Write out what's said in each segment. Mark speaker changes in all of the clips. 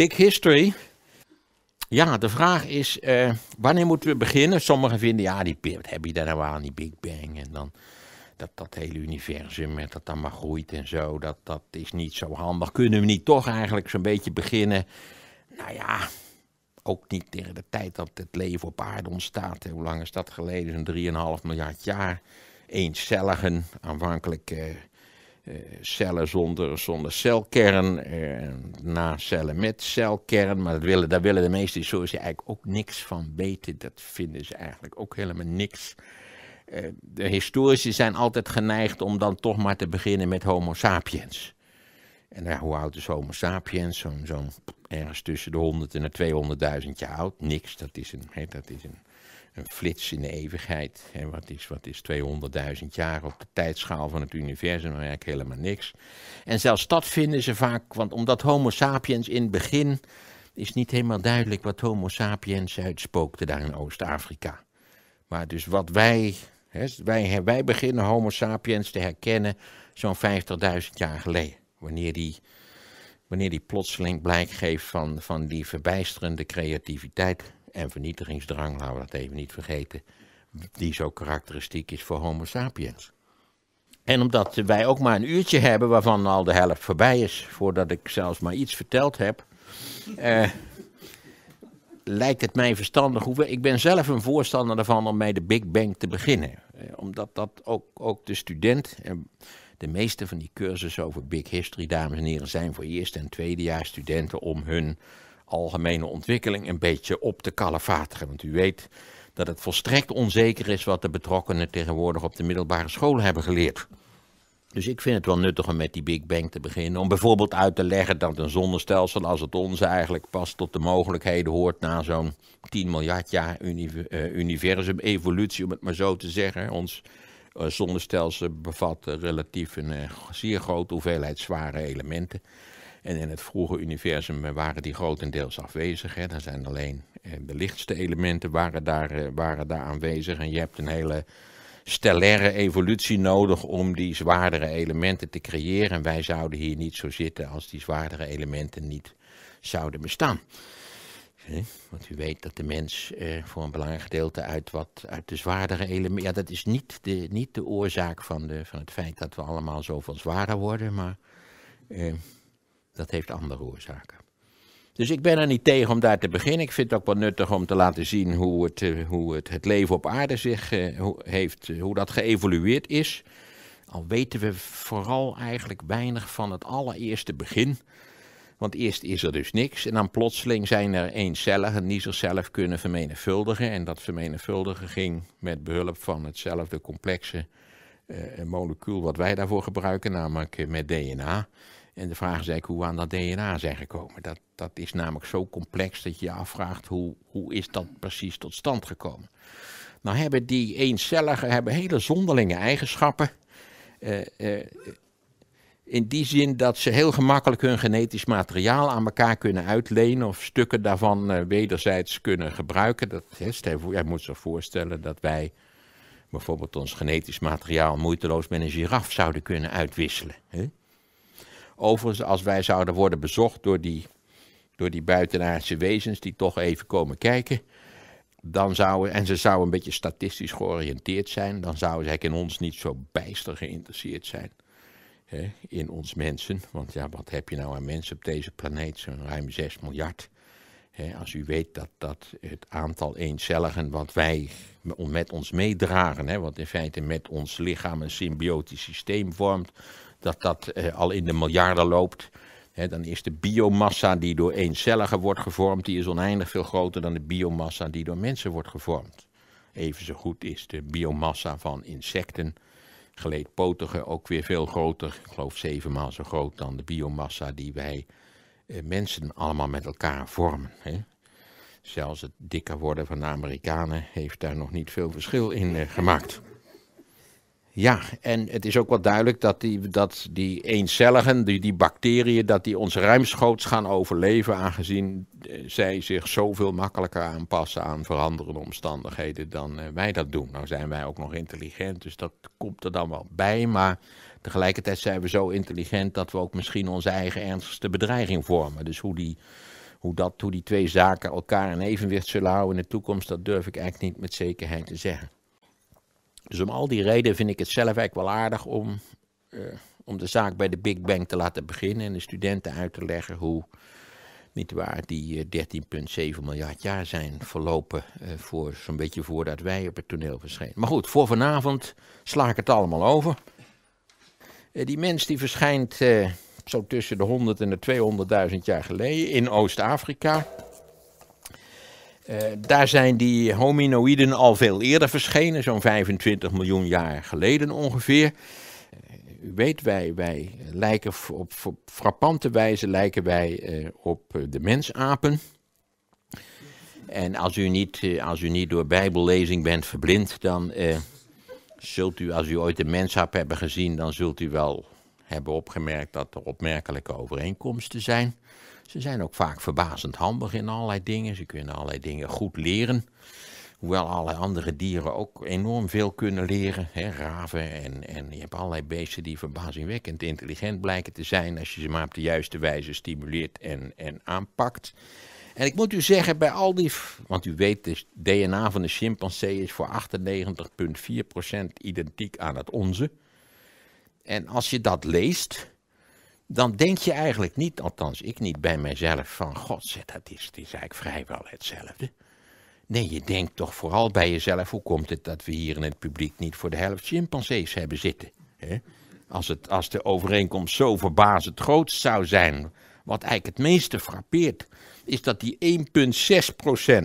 Speaker 1: Big history. Ja, de vraag is, eh, wanneer moeten we beginnen? Sommigen vinden, ja, die, heb je daar nou aan, die Big Bang? En dan dat, dat hele universum, met dat dan maar groeit en zo, dat, dat is niet zo handig. Kunnen we niet toch eigenlijk zo'n beetje beginnen? Nou ja, ook niet tegen de tijd dat het leven op aarde ontstaat. Hoe lang is dat geleden? Zo'n 3,5 miljard jaar. Eencelligen, aanvankelijk... Eh, eh, cellen zonder, zonder celkern, eh, na cellen met celkern. Maar dat willen, daar willen de meeste historici eigenlijk ook niks van weten. Dat vinden ze eigenlijk ook helemaal niks. Eh, de historici zijn altijd geneigd om dan toch maar te beginnen met Homo sapiens. En hoe oud is Homo sapiens? Zo'n zo ergens tussen de 100 en de 200.000 jaar oud. Niks, dat is een, dat is een een flits in de eeuwigheid. En wat is, wat is 200.000 jaar op de tijdschaal van het universum? Eigenlijk helemaal niks. En zelfs dat vinden ze vaak, want omdat Homo sapiens in het begin is niet helemaal duidelijk wat Homo sapiens uitspookte daar in Oost-Afrika. Maar dus wat wij, wij, wij beginnen Homo sapiens te herkennen zo'n 50.000 jaar geleden. Wanneer die, wanneer die plotseling blijk geeft van, van die verbijsterende creativiteit en vernietigingsdrang, laten we dat even niet vergeten, die zo karakteristiek is voor Homo sapiens. En omdat wij ook maar een uurtje hebben waarvan al de helft voorbij is, voordat ik zelfs maar iets verteld heb, eh, lijkt het mij verstandig. ik ben zelf een voorstander ervan om bij de Big Bang te beginnen. Eh, omdat dat ook, ook de student, en de meeste van die cursussen over Big History, dames en heren, zijn voor eerste en tweedejaars studenten om hun algemene ontwikkeling een beetje op te kalafateren. Want u weet dat het volstrekt onzeker is wat de betrokkenen tegenwoordig op de middelbare scholen hebben geleerd. Dus ik vind het wel nuttig om met die Big Bang te beginnen. Om bijvoorbeeld uit te leggen dat een zonnestelsel als het onze eigenlijk pas tot de mogelijkheden hoort na zo'n 10 miljard jaar eh, universum evolutie, om het maar zo te zeggen. Ons eh, zonnestelsel bevat relatief een eh, zeer grote hoeveelheid zware elementen. En in het vroege universum waren die grotendeels afwezig. Hè. Er zijn alleen eh, de lichtste elementen waren daar, eh, waren daar aanwezig. En je hebt een hele stellaire evolutie nodig om die zwaardere elementen te creëren. En wij zouden hier niet zo zitten als die zwaardere elementen niet zouden bestaan. Want u weet dat de mens eh, voor een belangrijk gedeelte uit, wat, uit de zwaardere elementen. Ja, dat is niet de, niet de oorzaak van, de, van het feit dat we allemaal zoveel zwaarder worden, maar. Eh, dat heeft andere oorzaken. Dus ik ben er niet tegen om daar te beginnen. Ik vind het ook wel nuttig om te laten zien hoe het, eh, hoe het, het leven op aarde zich eh, heeft, eh, hoe dat geëvolueerd is. Al weten we vooral eigenlijk weinig van het allereerste begin. Want eerst is er dus niks en dan plotseling zijn er eencelligen die zichzelf kunnen vermenigvuldigen. En dat vermenigvuldigen ging met behulp van hetzelfde complexe molecuul wat wij daarvoor gebruiken, namelijk met DNA. En de vraag is eigenlijk hoe we aan dat DNA zijn gekomen. Dat, dat is namelijk zo complex dat je je afvraagt hoe, hoe is dat precies tot stand gekomen. Nou hebben die eencelligen hebben hele zonderlinge eigenschappen. Eh, eh, in die zin dat ze heel gemakkelijk hun genetisch materiaal aan elkaar kunnen uitlenen of stukken daarvan eh, wederzijds kunnen gebruiken. Dat, he, jij moet zich voorstellen dat wij bijvoorbeeld ons genetisch materiaal moeiteloos met een giraf zouden kunnen uitwisselen. Overigens, als wij zouden worden bezocht door die, door die buitenaardse wezens die toch even komen kijken, dan zouden, en ze zouden een beetje statistisch georiënteerd zijn, dan zouden zij in ons niet zo bijster geïnteresseerd zijn. Hè, in ons mensen. Want ja, wat heb je nou aan mensen op deze planeet? Zo'n ruim 6 miljard als u weet dat, dat het aantal eencelligen wat wij met ons meedragen, he, wat in feite met ons lichaam een symbiotisch systeem vormt, dat dat eh, al in de miljarden loopt, dan is de biomassa die door eencelligen wordt gevormd, die is oneindig veel groter dan de biomassa die door mensen wordt gevormd. Even zo goed is de biomassa van insecten, geleedpotigen, ook weer veel groter, ik geloof zevenmaal zo groot dan de biomassa die wij eh, mensen allemaal met elkaar vormen. Hè? Zelfs het dikker worden van de Amerikanen heeft daar nog niet veel verschil in eh, gemaakt. Ja, en het is ook wel duidelijk dat die, dat die eencelligen, die, die bacteriën, dat die ons ruimschoots gaan overleven, aangezien eh, zij zich zoveel makkelijker aanpassen aan veranderende omstandigheden dan wij dat doen. Nou zijn wij ook nog intelligent, dus dat komt er dan wel bij, maar Tegelijkertijd zijn we zo intelligent dat we ook misschien onze eigen ernstigste bedreiging vormen. Dus hoe die, hoe, dat, hoe die twee zaken elkaar in evenwicht zullen houden in de toekomst, dat durf ik eigenlijk niet met zekerheid te zeggen. Dus om al die redenen vind ik het zelf eigenlijk wel aardig om, eh, om de zaak bij de Big Bang te laten beginnen en de studenten uit te leggen hoe, niet waar, die 13,7 eh, miljard jaar zijn verlopen eh, voor zo'n beetje voordat wij op het toneel verschenen. Maar goed, voor vanavond sla ik het allemaal over. Eh, die mens die verschijnt eh, zo tussen de 100 en de 200.000 jaar geleden in Oost-Afrika. Eh, daar zijn die hominoïden al veel eerder verschenen, zo'n 25 miljoen jaar geleden ongeveer. U weet, wij, wij lijken op, frappante wijze lijken wij op de mensapen. En als u, niet, als u niet door bijbellezing bent verblind, dan zult u, als u ooit de menshap hebben gezien, dan zult u wel hebben opgemerkt dat er opmerkelijke overeenkomsten zijn. Ze zijn ook vaak verbazend handig in allerlei dingen. Ze kunnen allerlei dingen goed leren. Hoewel allerlei andere dieren ook enorm veel kunnen leren. Hè, raven en, en je hebt allerlei beesten die verbazingwekkend intelligent blijken te zijn. als je ze maar op de juiste wijze stimuleert en, en aanpakt. En ik moet u zeggen, bij al die. Want u weet, het DNA van de chimpansee is voor 98,4% identiek aan het onze. En als je dat leest, dan denk je eigenlijk niet, althans ik niet bij mezelf, van god, dat is, is eigenlijk vrijwel hetzelfde. Nee, je denkt toch vooral bij jezelf, hoe komt het dat we hier in het publiek niet voor de helft chimpansees hebben zitten? Hè? Als, het, als de overeenkomst zo verbazend groot zou zijn, wat eigenlijk het meeste frappeert, is dat die 1,6%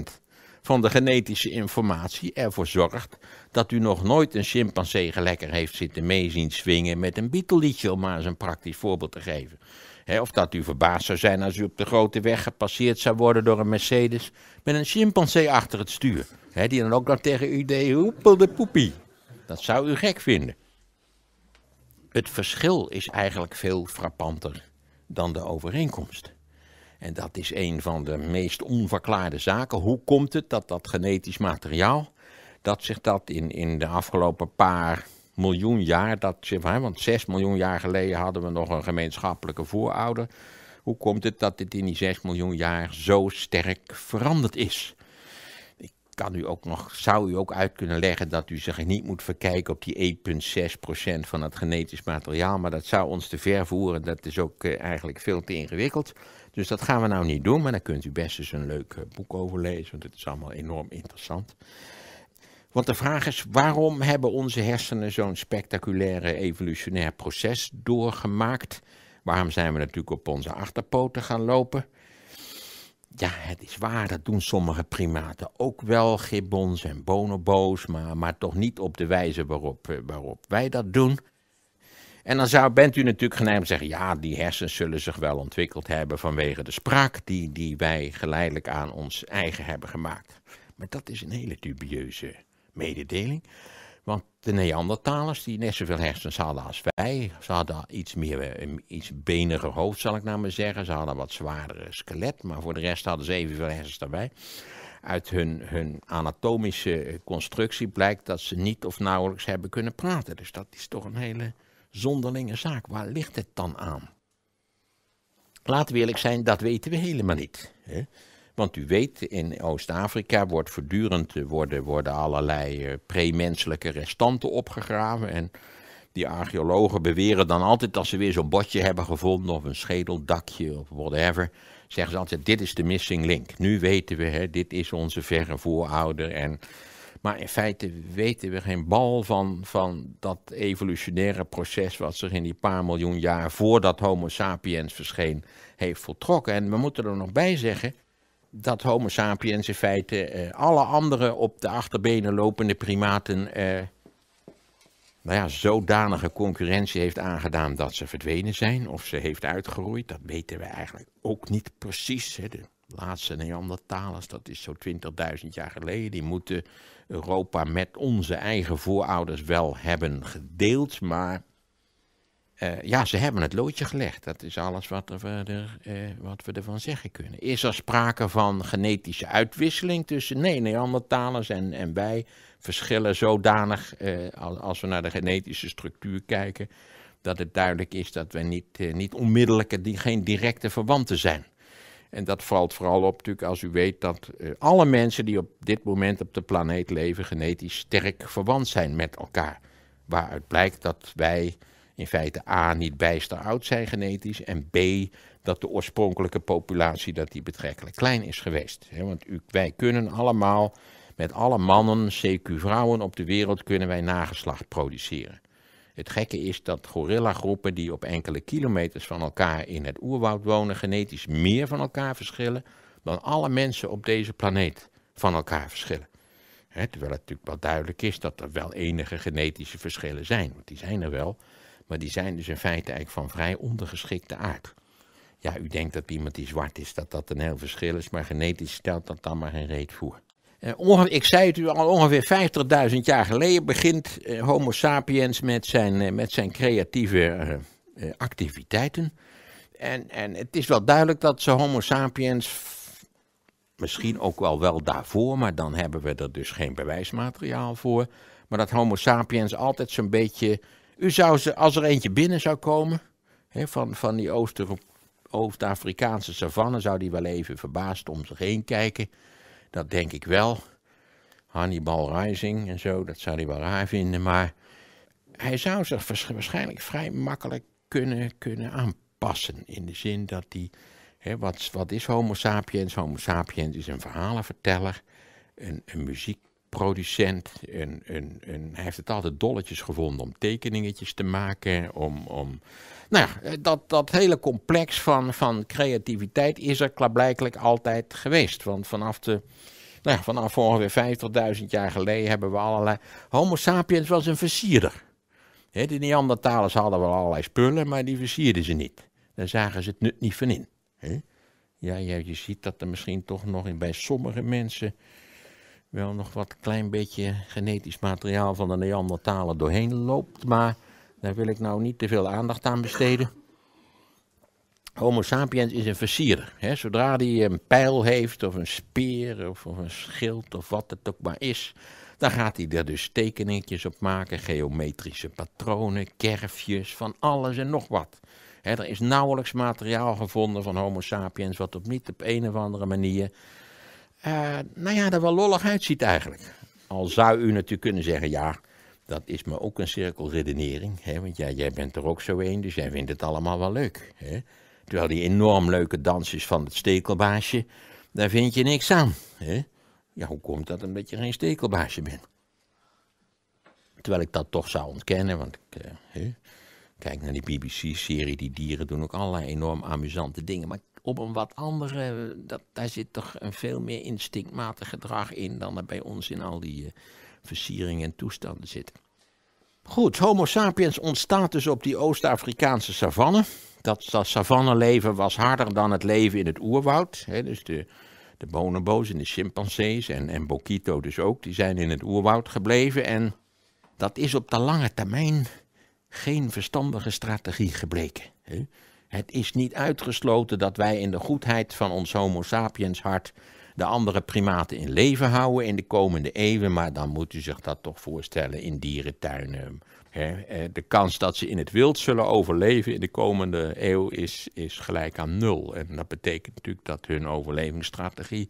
Speaker 1: van de genetische informatie ervoor zorgt dat u nog nooit een chimpansee gelekker heeft zitten meezien swingen met een Beatle-liedje, om maar eens een praktisch voorbeeld te geven. of dat u verbaasd zou zijn als u op de grote weg gepasseerd zou worden door een Mercedes met een chimpansee achter het stuur. die dan ook nog tegen u deed, hoepel de poepie. Dat zou u gek vinden. Het verschil is eigenlijk veel frappanter dan de overeenkomst. En dat is een van de meest onverklaarde zaken. Hoe komt het dat dat genetisch materiaal, dat zich dat in, in de afgelopen paar miljoen jaar, dat, want 6 miljoen jaar geleden hadden we nog een gemeenschappelijke voorouder. Hoe komt het dat dit in die 6 miljoen jaar zo sterk veranderd is? kan u ook nog, zou u ook uit kunnen leggen dat u zich niet moet verkijken op die 1,6% van het genetisch materiaal. Maar dat zou ons te ver voeren. Dat is ook eh, eigenlijk veel te ingewikkeld. Dus dat gaan we nou niet doen. Maar daar kunt u best eens een leuk eh, boek over lezen. Want het is allemaal enorm interessant. Want de vraag is: waarom hebben onze hersenen zo'n spectaculaire evolutionair proces doorgemaakt? Waarom zijn we natuurlijk op onze achterpoten gaan lopen? ja, het is waar, dat doen sommige primaten ook wel, gibbons en bonobo's, maar, maar toch niet op de wijze waarop, eh, waarop wij dat doen. En dan zou, bent u natuurlijk geneigd om te zeggen, ja, die hersens zullen zich wel ontwikkeld hebben vanwege de spraak die, die wij geleidelijk aan ons eigen hebben gemaakt. Maar dat is een hele dubieuze mededeling. Want de Neandertalers, die net zoveel hersens hadden als wij, ze hadden iets meer, een iets beniger hoofd, zal ik nou maar zeggen. Ze hadden wat zwaardere skelet, maar voor de rest hadden ze evenveel hersens daarbij. Uit hun, hun anatomische constructie blijkt dat ze niet of nauwelijks hebben kunnen praten. Dus dat is toch een hele zonderlinge zaak. Waar ligt het dan aan? Laten we eerlijk zijn, dat weten we helemaal niet. Hè? Want u weet, in Oost-Afrika wordt voortdurend eh, worden, worden allerlei eh, premenselijke restanten opgegraven. En die archeologen beweren dan altijd als ze weer zo'n botje hebben gevonden of een schedeldakje of whatever, zeggen ze altijd dit is de missing link. Nu weten we, hè, dit is onze verre voorouder. En, maar in feite weten we geen bal van, van dat evolutionaire proces wat zich in die paar miljoen jaar voordat Homo sapiens verscheen heeft voltrokken. En we moeten er nog bij zeggen, dat Homo sapiens in feite eh, alle andere op de achterbenen lopende primaten eh, nou ja, zodanige concurrentie heeft aangedaan dat ze verdwenen zijn of ze heeft uitgeroeid, dat weten we eigenlijk ook niet precies. Hè. De laatste Neandertalers, dat is zo'n 20.000 jaar geleden, die moeten Europa met onze eigen voorouders wel hebben gedeeld, maar eh, ja, ze hebben het loodje gelegd. Dat is alles wat, we, er, eh, wat we ervan zeggen kunnen. Is er sprake van genetische uitwisseling tussen nee, Neandertalers en, en wij? Verschillen zodanig, eh, als we naar de genetische structuur kijken, dat het duidelijk is dat we niet, niet onmiddellijke, die, geen directe verwanten zijn. En dat valt vooral op natuurlijk als u weet dat alle mensen die op dit moment op de planeet leven genetisch sterk verwant zijn met elkaar. Waaruit blijkt dat wij in feite A niet bijster oud zijn genetisch en B dat de oorspronkelijke populatie dat die betrekkelijk klein is geweest. want u, wij kunnen allemaal met alle mannen, CQ vrouwen op de wereld kunnen wij nageslacht produceren. Het gekke is dat gorillagroepen die op enkele kilometers van elkaar in het oerwoud wonen genetisch meer van elkaar verschillen dan alle mensen op deze planeet van elkaar verschillen. terwijl het natuurlijk wel duidelijk is dat er wel enige genetische verschillen zijn, want die zijn er wel. Maar die zijn dus in feite eigenlijk van vrij ondergeschikte aard. Ja, u denkt dat iemand die zwart is, dat dat een heel verschil is, maar genetisch stelt dat dan maar geen reet voor. Eh, ik zei het u al, ongeveer 50.000 jaar geleden begint eh, Homo sapiens met zijn, eh, met zijn creatieve activiteiten. En, en het is wel duidelijk dat ze Homo sapiens, misschien ook wel wel daarvoor, maar dan hebben we er dus geen bewijsmateriaal voor. Maar dat Homo sapiens altijd zo'n beetje u zou ze, als er eentje binnen zou komen, van, van die Oost-Afrikaanse Oost zou die wel even verbaasd om zich heen kijken. Dat denk ik wel. Hannibal Rising en zo, dat zou hij wel raar vinden, maar hij zou zich waarschijnlijk vrij makkelijk kunnen, kunnen aanpassen. In de zin dat hij, wat, wat is Homo sapiens? Homo sapiens is een verhalenverteller, een, een muziek, producent. Een, een, een, hij heeft het altijd dolletjes gevonden om tekeningetjes te maken. Om, om, nou ja, eh, dat, dat hele complex van, van creativiteit is er klaarblijkelijk altijd geweest. Want vanaf de. Nou ja, vanaf ongeveer 50.000 jaar geleden hebben we allerlei. Homo sapiens was een versierder. He, de Neandertalers hadden wel allerlei spullen, maar die versierden ze niet. Daar zagen ze het nut niet van in. Ja, je, je ziet dat er misschien toch nog in, bij sommige mensen wel nog wat klein beetje genetisch materiaal van de Neandertalen doorheen loopt. Maar daar wil ik nou niet te veel aandacht aan besteden. Homo sapiens is een versierder. Hè? Zodra hij een pijl heeft, of een speer, of, een schild, of wat het ook maar is, dan gaat hij er dus tekeningetjes op maken, geometrische patronen, kerfjes, van alles en nog wat. Hè, er is nauwelijks materiaal gevonden van Homo sapiens wat op niet op een of andere manier eh, nou ja, er wel lollig uitziet eigenlijk. Al zou u natuurlijk kunnen zeggen, ja, dat is me ook een cirkelredenering. Hè? Want ja, jij bent er ook zo een, dus jij vindt het allemaal wel leuk. Hè? Terwijl die enorm leuke dansjes van het stekelbaasje, daar vind je niks aan. Hè? Ja, hoe komt dat omdat je geen stekelbaasje bent? Terwijl ik dat toch zou ontkennen, want ik eh, kijk naar die BBC-serie, die dieren doen ook allerlei enorm amusante dingen. Maar op een wat andere. Dat, daar zit toch een veel meer instinctmatig gedrag in dan er bij ons in al die uh, eh, versieringen en toestanden zit. Goed, Homo sapiens ontstaat dus op die Oost-Afrikaanse savanne. Dat, dat savanneleven was harder dan het leven in het oerwoud. dus de, de bonobo's en de chimpansees en, en Bokito dus ook, die zijn in het oerwoud gebleven. En dat is op de lange termijn geen verstandige strategie gebleken. Hè. Het is niet uitgesloten dat wij in de goedheid van ons Homo sapiens hart de andere primaten in leven houden in de komende eeuwen, maar dan moet u zich dat toch voorstellen in dierentuinen. Eh, de kans dat ze in het wild zullen overleven in de komende eeuw is, is gelijk aan nul. En dat betekent natuurlijk dat hun overlevingsstrategie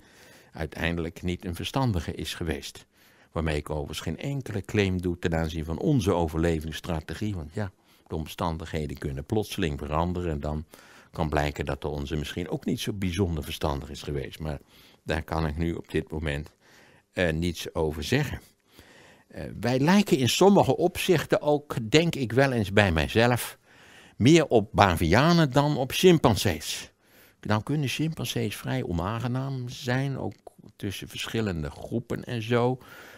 Speaker 1: uiteindelijk niet een verstandige is geweest. Waarmee ik overigens geen enkele claim doe ten aanzien van onze overlevingsstrategie, want ja, de omstandigheden kunnen plotseling veranderen. En dan kan blijken dat de onze misschien ook niet zo bijzonder verstandig is geweest. Maar daar kan ik nu op dit moment eh, niets over zeggen. Eh, wij lijken in sommige opzichten ook, denk ik wel eens bij mijzelf, meer op bavianen dan op chimpansees. Dan nou kunnen chimpansees vrij onaangenaam zijn, ook tussen verschillende groepen en zo.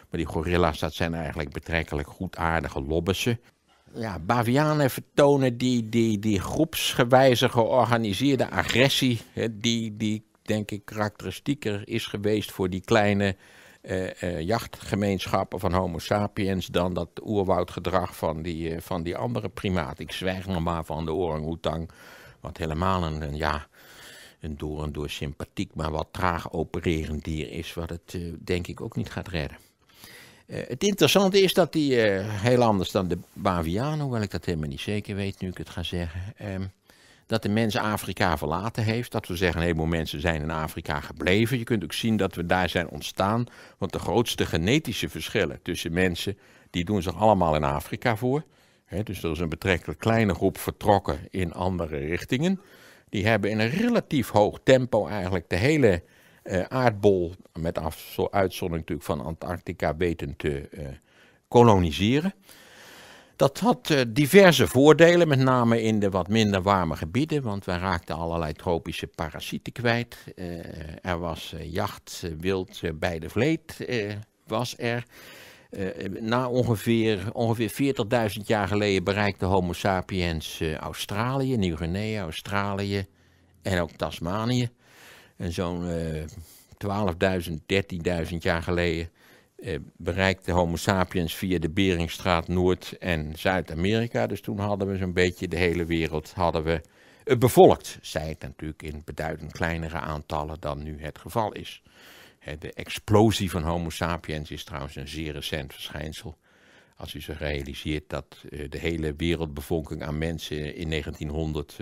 Speaker 1: Maar die gorilla's, dat zijn eigenlijk betrekkelijk goedaardige lobbessen ja, Bavianen vertonen die, die, die groepsgewijze georganiseerde agressie, hè, die, die denk ik karakteristieker is geweest voor die kleine eh, eh, jachtgemeenschappen van Homo sapiens dan dat oerwoudgedrag van die, eh, van die andere primaat. Ik zwijg nog maar van de orang-outang, wat helemaal een, een, ja, een door en door sympathiek, maar wat traag opererend dier is, wat het denk ik ook niet gaat redden. Eh, het interessante is dat die eh, heel anders dan de Baviano, hoewel ik dat helemaal niet zeker weet nu ik het ga zeggen, ehm, dat de mens Afrika verlaten heeft. Dat we zeggen, een heleboel mensen zijn in Afrika gebleven. Je kunt ook zien dat we daar zijn ontstaan, want de grootste genetische verschillen tussen mensen, die doen zich allemaal in Afrika voor. dus er is een betrekkelijk kleine groep vertrokken in andere richtingen. Die hebben in een relatief hoog tempo eigenlijk de hele eh, aardbol, met uitzondering natuurlijk van Antarctica, weten te eh, koloniseren. Dat had eh, diverse voordelen, met name in de wat minder warme gebieden, want wij raakten allerlei tropische parasieten kwijt. er was jacht, wild bij de vleet was er. na ongeveer, ongeveer 40.000 jaar geleden bereikte Homo sapiens Australië, Nieuw-Guinea, Australië en ook Tasmanië. En zo'n 12.000, eh, 13.000 jaar geleden eh, bereikte Homo sapiens via de Beringstraat Noord- en Zuid-Amerika. Dus toen hadden we zo'n beetje de hele wereld hadden we, bevolkt. Zij het natuurlijk in beduidend kleinere aantallen dan nu het geval is. de explosie van Homo sapiens is trouwens een zeer recent verschijnsel. Als u zich realiseert dat eh, de hele wereldbevolking aan mensen in 1900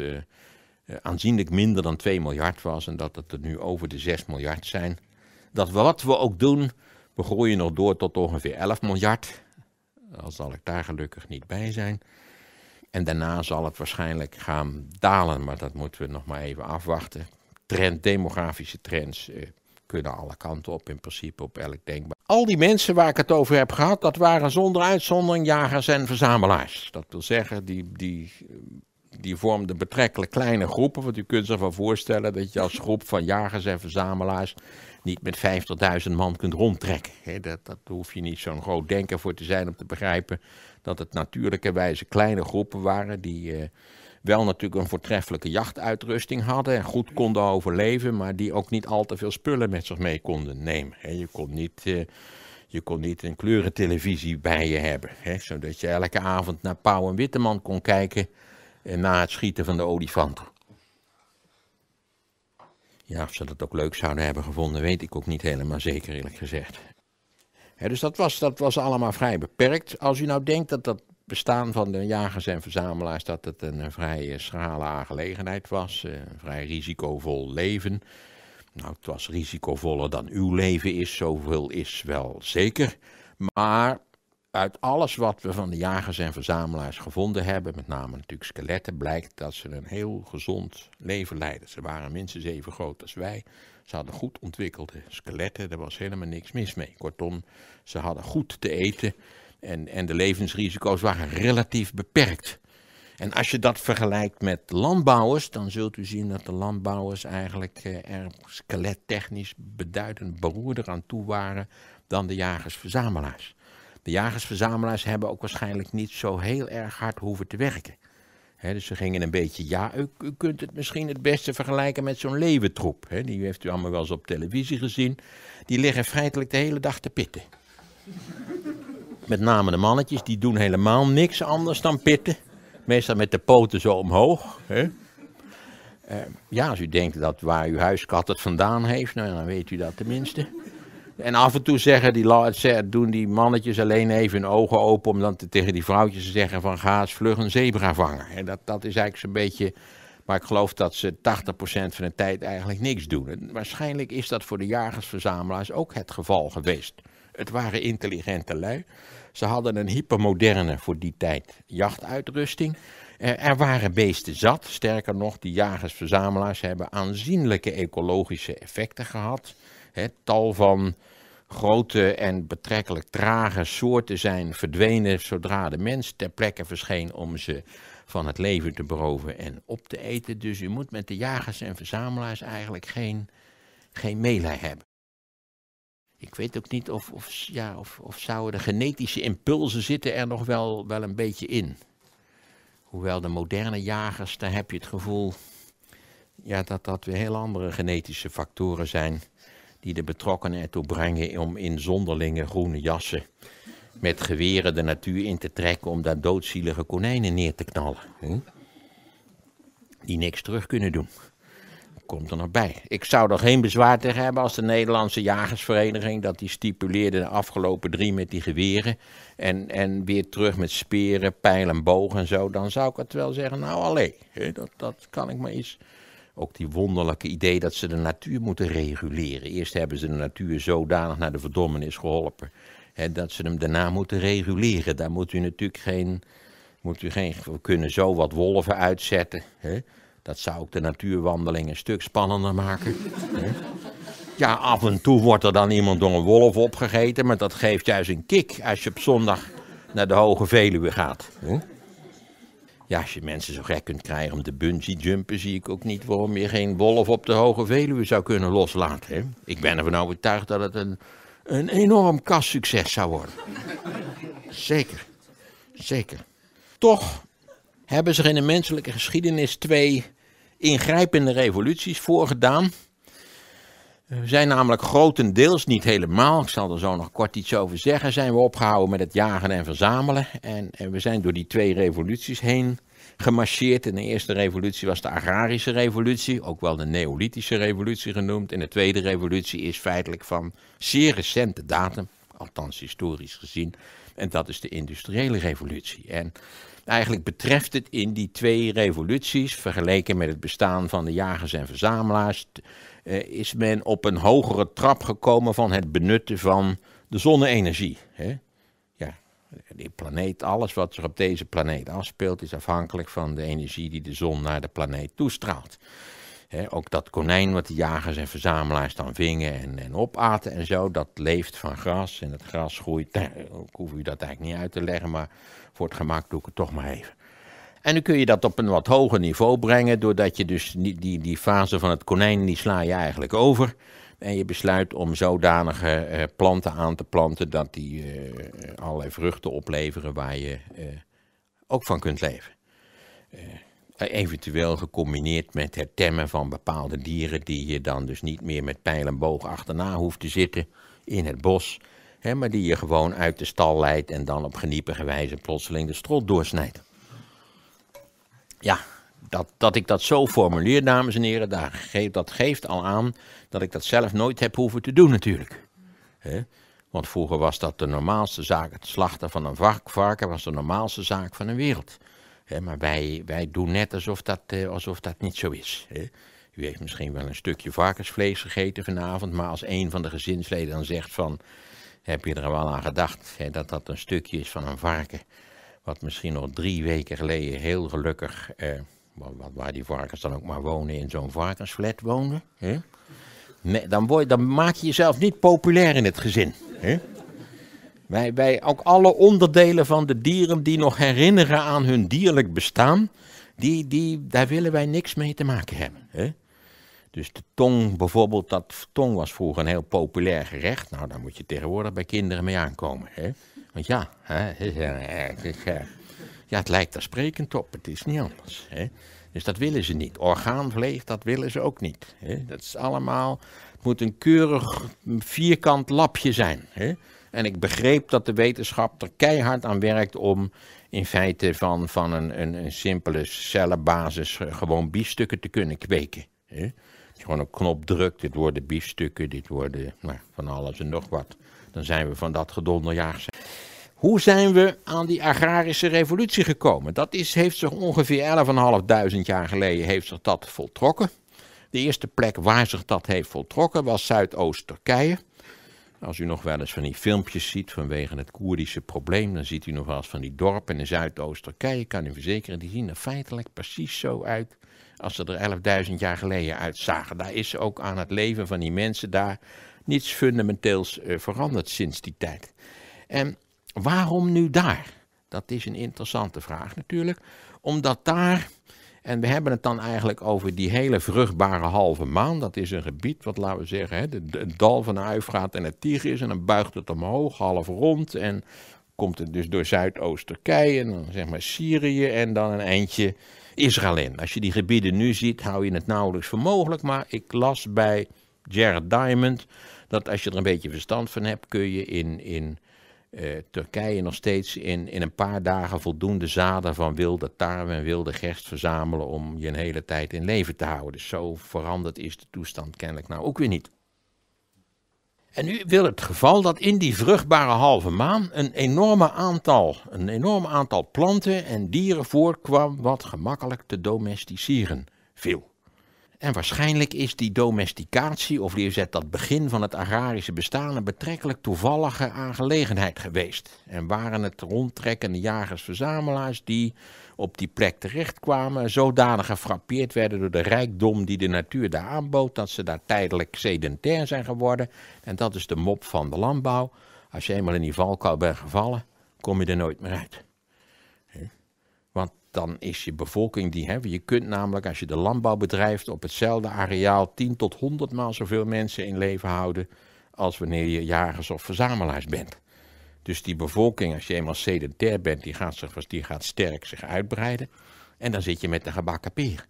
Speaker 1: eh, aanzienlijk minder dan 2 miljard was en dat het er nu over de 6 miljard zijn. Dat wat we ook doen, we groeien nog door tot ongeveer 11 miljard. Al zal ik daar gelukkig niet bij zijn. En daarna zal het waarschijnlijk gaan dalen, maar dat moeten we nog maar even afwachten. Trend, demografische trends eh, kunnen alle kanten op, in principe op elk denkbaar. Al die mensen waar ik het over heb gehad, dat waren zonder uitzondering jagers en verzamelaars. Dat wil zeggen, die, die eh, die vormden betrekkelijk kleine groepen. Want u kunt zich wel voorstellen dat je als groep van jagers en verzamelaars niet met 50.000 man kunt rondtrekken. Daar dat, hoef je niet zo'n groot denker voor te zijn om te begrijpen dat het natuurlijke wijze kleine groepen waren die eh, wel natuurlijk een voortreffelijke jachtuitrusting hadden en goed konden overleven, maar die ook niet al te veel spullen met zich mee konden nemen. je kon niet... Eh, je kon niet een kleurentelevisie bij je hebben, zodat je elke avond naar Pauw en Witteman kon kijken na het schieten van de olifanten. Ja, of ze dat ook leuk zouden hebben gevonden, weet ik ook niet helemaal zeker, eerlijk gezegd. dus dat was, dat was allemaal vrij beperkt. Als u nou denkt dat dat bestaan van de jagers en verzamelaars, dat het een vrij eh, schrale aangelegenheid was, eh, een vrij risicovol leven. Nou, het was risicovoller dan uw leven is, zoveel is wel zeker. Maar uit alles wat we van de jagers en verzamelaars gevonden hebben, met name natuurlijk skeletten, blijkt dat ze een heel gezond leven leiden. Ze waren minstens even groot als wij. Ze hadden goed ontwikkelde skeletten, er was helemaal niks mis mee. Kortom, ze hadden goed te eten en, en de levensrisico's waren relatief beperkt. En als je dat vergelijkt met landbouwers, dan zult u zien dat de landbouwers eigenlijk eh, er skelettechnisch beduidend beroerder aan toe waren dan de jagers-verzamelaars. De jagersverzamelaars hebben ook waarschijnlijk niet zo heel erg hard hoeven te werken. dus ze gingen een beetje, ja, u, kunt het misschien het beste vergelijken met zo'n leeuwentroep. He, die heeft u allemaal wel eens op televisie gezien. Die liggen feitelijk de hele dag te pitten. met name de mannetjes, die doen helemaal niks anders dan pitten. Meestal met de poten zo omhoog. Eh, ja, als u denkt dat waar uw huiskat het vandaan heeft, nou, dan weet u dat tenminste. En af en toe zeggen die, doen die mannetjes alleen even hun ogen open om dan tegen die vrouwtjes te zeggen van ga eens vlug een zebra vangen. En dat, dat is eigenlijk zo'n beetje, maar ik geloof dat ze 80% van de tijd eigenlijk niks doen. waarschijnlijk is dat voor de jagersverzamelaars ook het geval geweest. Het waren intelligente lui. Ze hadden een hypermoderne voor die tijd jachtuitrusting. Er waren beesten zat. Sterker nog, die jagersverzamelaars hebben aanzienlijke ecologische effecten gehad. He, tal van grote en betrekkelijk trage soorten zijn verdwenen zodra de mens ter plekke verscheen om ze van het leven te beroven en op te eten. Dus u moet met de jagers en verzamelaars eigenlijk geen, geen meelij hebben. Ik weet ook niet of, of, ja, of, of zouden de genetische impulsen zitten er nog wel, wel een beetje in. Hoewel de moderne jagers, daar heb je het gevoel ja, dat dat weer heel andere genetische factoren zijn die de betrokkenen ertoe brengen om in zonderlinge groene jassen met geweren de natuur in te trekken om daar doodzielige konijnen neer te knallen. Die niks terug kunnen doen. Komt er nog bij. Ik zou er geen bezwaar tegen hebben als de Nederlandse Jagersvereniging dat die stipuleerde de afgelopen drie met die geweren en, en weer terug met speren, pijlen, bogen en zo. Dan zou ik het wel zeggen, nou allee, dat, dat kan ik maar eens ook die wonderlijke idee dat ze de natuur moeten reguleren. Eerst hebben ze de natuur zodanig naar de verdommenis geholpen. Hè, dat ze hem daarna moeten reguleren. Daar moet u natuurlijk geen. Moet u geen we kunnen zo wat wolven uitzetten. Hè. Dat zou ook de natuurwandeling een stuk spannender maken. Hè. Ja, af en toe wordt er dan iemand door een wolf opgegeten. Maar dat geeft juist een kick als je op zondag naar de Hoge Veluwe gaat. Hè. Ja, als je mensen zo gek kunt krijgen om te bungee jumpen, zie ik ook niet waarom je geen wolf op de Hoge Veluwe zou kunnen loslaten. Ik ben ervan overtuigd dat het een, een enorm kassucces zou worden. Zeker, zeker. Toch hebben zich in de menselijke geschiedenis twee ingrijpende revoluties voorgedaan. Eh, we zijn namelijk grotendeels, niet helemaal, ik zal er zo nog kort iets over zeggen, zijn we opgehouden met het jagen en verzamelen. En, en we zijn door die twee revoluties heen gemarcheerd. In de eerste revolutie was de agrarische revolutie, ook wel de neolithische revolutie genoemd. En de tweede revolutie is feitelijk van zeer recente datum, althans historisch gezien. En dat is de industriële revolutie. En eigenlijk betreft het in die twee revoluties, vergeleken met het bestaan van de jagers en verzamelaars, eh, is men op een hogere trap gekomen van het benutten van de zonne-energie. Hè? Ja, die planeet, alles wat zich op deze planeet afspeelt, is afhankelijk van de energie die de zon naar de planeet toestraalt. ook dat konijn wat de jagers en verzamelaars dan vingen en, en opaten en zo, dat leeft van gras en het gras groeit. Nou, ik hoef u dat eigenlijk niet uit te leggen, maar voor het gemak doe ik het toch maar even. En dan kun je dat op een wat hoger niveau brengen, doordat je dus die, die, die fase van het konijn, die sla je eigenlijk over. En je besluit om zodanige eh, planten aan te planten dat die uh, allerlei vruchten opleveren waar je eh, ook van kunt leven. eventueel gecombineerd met het temmen van bepaalde dieren die je dan dus niet meer met pijl en boog achterna hoeft te zitten in het bos. Hè, maar die je gewoon uit de stal leidt en dan op geniepige wijze plotseling de strot doorsnijdt ja, dat, dat ik dat zo formuleer, dames en heren, geeft, dat geeft al aan dat ik dat zelf nooit heb hoeven te doen natuurlijk. Want vroeger was dat de normaalste zaak, het slachten van een varken was de normaalste zaak van de wereld. Maar wij, wij doen net alsof dat, eh, alsof dat niet zo is. U heeft misschien wel een stukje varkensvlees gegeten vanavond, maar als een van de gezinsleden dan zegt van, heb je er wel aan gedacht dat dat een stukje is van een varken? Wat misschien nog drie weken geleden heel gelukkig, eh, waar die varkens dan ook maar wonen, in zo'n varkensflat wonen. Hè? Nee, dan, word, dan, maak je jezelf niet populair in het gezin. Hè? Wij, wij, ook alle onderdelen van de dieren die nog herinneren aan hun dierlijk bestaan, die, die, daar willen wij niks mee te maken hebben. Hè? Dus de tong bijvoorbeeld, dat tong was vroeger een heel populair gerecht. Nou, daar moet je tegenwoordig bij kinderen mee aankomen. Hè? Want ja, het, eh, eh, ja, het lijkt daar sprekend op, het is niet anders. Hè. Dus dat willen ze niet. Orgaanvlees, dat willen ze ook niet. Hè. Dat is allemaal, het moet een keurig mm, vierkant lapje zijn. Hè. En ik begreep dat de wetenschap er keihard aan werkt om in feite van, van een, een, simpele cellenbasis eh, gewoon biefstukken te kunnen kweken. Hè. gewoon op knop drukt, dit worden biefstukken, dit worden nou, van alles en nog wat. Dan zijn we van dat gedonderjaar. Hoe zijn we aan die agrarische revolutie gekomen? Dat is, heeft zich ongeveer 11.500 jaar geleden heeft zich dat voltrokken. De eerste plek waar zich dat heeft voltrokken was Zuidoost-Turkije. Als u nog wel eens van die filmpjes ziet vanwege het Koerdische probleem, dan ziet u nog wel eens van die dorpen in Zuidoost-Turkije. Kan u verzekeren, die zien er feitelijk precies zo uit als ze er 11.000 jaar geleden uitzagen. Daar is ook aan het leven van die mensen daar niets fundamenteels eh, veranderd sinds die tijd. En waarom nu daar? Dat is een interessante vraag natuurlijk, omdat daar, en we hebben het dan eigenlijk over die hele vruchtbare halve maan, dat is een gebied wat, laten we zeggen, het dal van de Uifraat en het Tigris, en dan buigt het omhoog, half rond, en komt het dus door Zuidoost-Turkije, en dan zeg maar Syrië, en dan een eindje Israël in. Als je die gebieden nu ziet, hou je het nauwelijks voor mogelijk, maar ik las bij Jared Diamond dat als je er een beetje verstand van hebt, kun je in, in eh, Turkije nog steeds in, in een paar dagen voldoende zaden van wilde tarwe en wilde gerst verzamelen om je een hele tijd in leven te houden. Dus zo veranderd is de toestand kennelijk nou ook weer niet. En nu wil het geval dat in die vruchtbare halve maan een, enorme aantal, een enorm aantal planten en dieren voorkwam wat gemakkelijk te domesticeren viel. En waarschijnlijk is die domesticatie, of liever gezegd dat begin van het agrarische bestaan, een betrekkelijk toevallige aangelegenheid geweest. En waren het rondtrekkende jagers-verzamelaars die op die plek terechtkwamen, zodanig gefrappeerd werden door de rijkdom die de natuur daar aanbood, dat ze daar tijdelijk sedentair zijn geworden. En dat is de mop van de landbouw. Als je eenmaal in die valkuil bent gevallen, kom je er nooit meer uit dan is je bevolking die hebben. Je kunt namelijk, als je de landbouw bedrijft, op hetzelfde areaal 10 tot 100 maal zoveel mensen in leven houden. als wanneer je jagers of verzamelaars bent. Dus die bevolking, als je eenmaal sedentair bent, die gaat, zich, die gaat sterk zich uitbreiden. En dan zit je met de gebakken peer.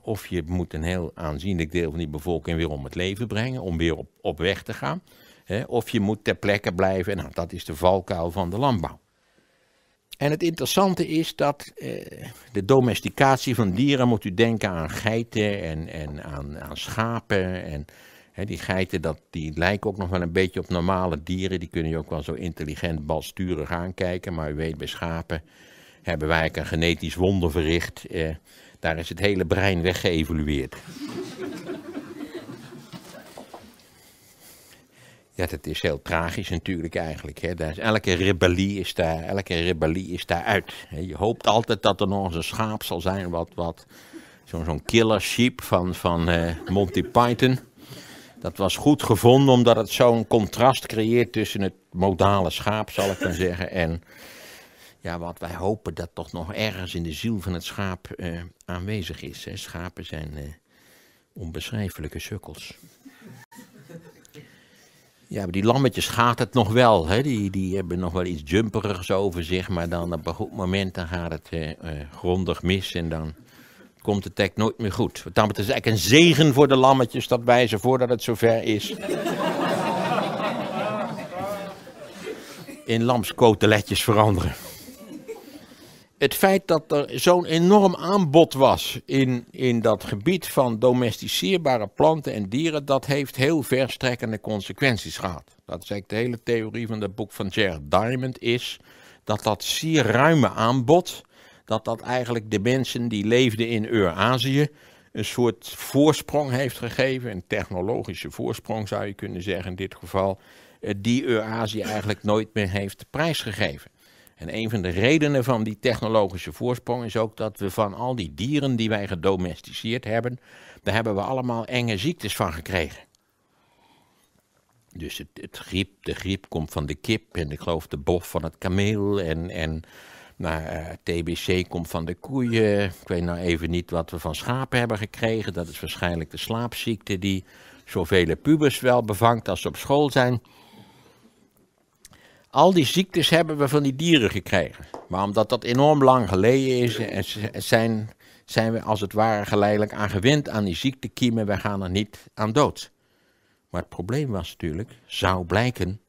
Speaker 1: Of je moet een heel aanzienlijk deel van die bevolking weer om het leven brengen, om weer op, op weg te gaan. Of je moet ter plekke blijven. Nou, dat is de valkuil van de landbouw. En het interessante is dat eh, de domesticatie van dieren, moet u denken aan geiten en, en aan, aan schapen. En hè, die geiten dat, die lijken ook nog wel een beetje op normale dieren. Die kunnen je ook wel zo intelligent balsturig aankijken. Maar u weet, bij schapen hebben wij een genetisch wonder verricht. Eh, daar is het hele brein weggeëvolueerd. Ja, dat is heel tragisch natuurlijk eigenlijk. Hè. elke, rebellie is daar, elke rebellie is daar uit. Je hoopt altijd dat er nog eens een schaap zal zijn, wat, wat, zo'n zo killer sheep van, van eh, Monty Python. Dat was goed gevonden omdat het zo'n contrast creëert tussen het modale schaap, zal ik maar zeggen, en ja, wat wij hopen dat toch nog ergens in de ziel van het schaap eh, aanwezig is. Hè. Schapen zijn eh, onbeschrijfelijke sukkels. Ja, maar die lammetjes gaat het nog wel. Hè? Die, die hebben nog wel iets jumperigs over zich. Maar dan op een goed moment dan gaat het eh, eh grondig mis. En dan komt de tek nooit meer goed. Want is eigenlijk een zegen voor de lammetjes dat wij ze voordat het zover is. in lamskoteletjes veranderen het feit dat er zo'n enorm aanbod was in, in dat gebied van domesticeerbare planten en dieren, dat heeft heel verstrekkende consequenties gehad. Dat is eigenlijk de hele theorie van het boek van Jared Diamond is dat dat zeer ruime aanbod, dat dat eigenlijk de mensen die leefden in Eurazië een soort voorsprong heeft gegeven, een technologische voorsprong zou je kunnen zeggen in dit geval, eh, die Eurazië eigenlijk nooit meer heeft prijsgegeven. En een van de redenen van die technologische voorsprong is ook dat we van al die dieren die wij gedomesticeerd hebben, daar hebben we allemaal enge ziektes van gekregen. Dus het, griep, de griep komt van de kip en ik geloof de bof van het kameel en, en nou, eh, TBC komt van de koeien. Ik weet nou even niet wat we van schapen hebben gekregen. Dat is waarschijnlijk de slaapziekte die zoveel pubers wel bevangt als ze op school zijn. Al die ziektes hebben we van die dieren gekregen. Maar omdat dat enorm lang geleden is, en zijn, zijn we als het ware geleidelijk aan gewend aan die ziektekiemen. We gaan er niet aan dood. Maar het probleem was natuurlijk, zou blijken,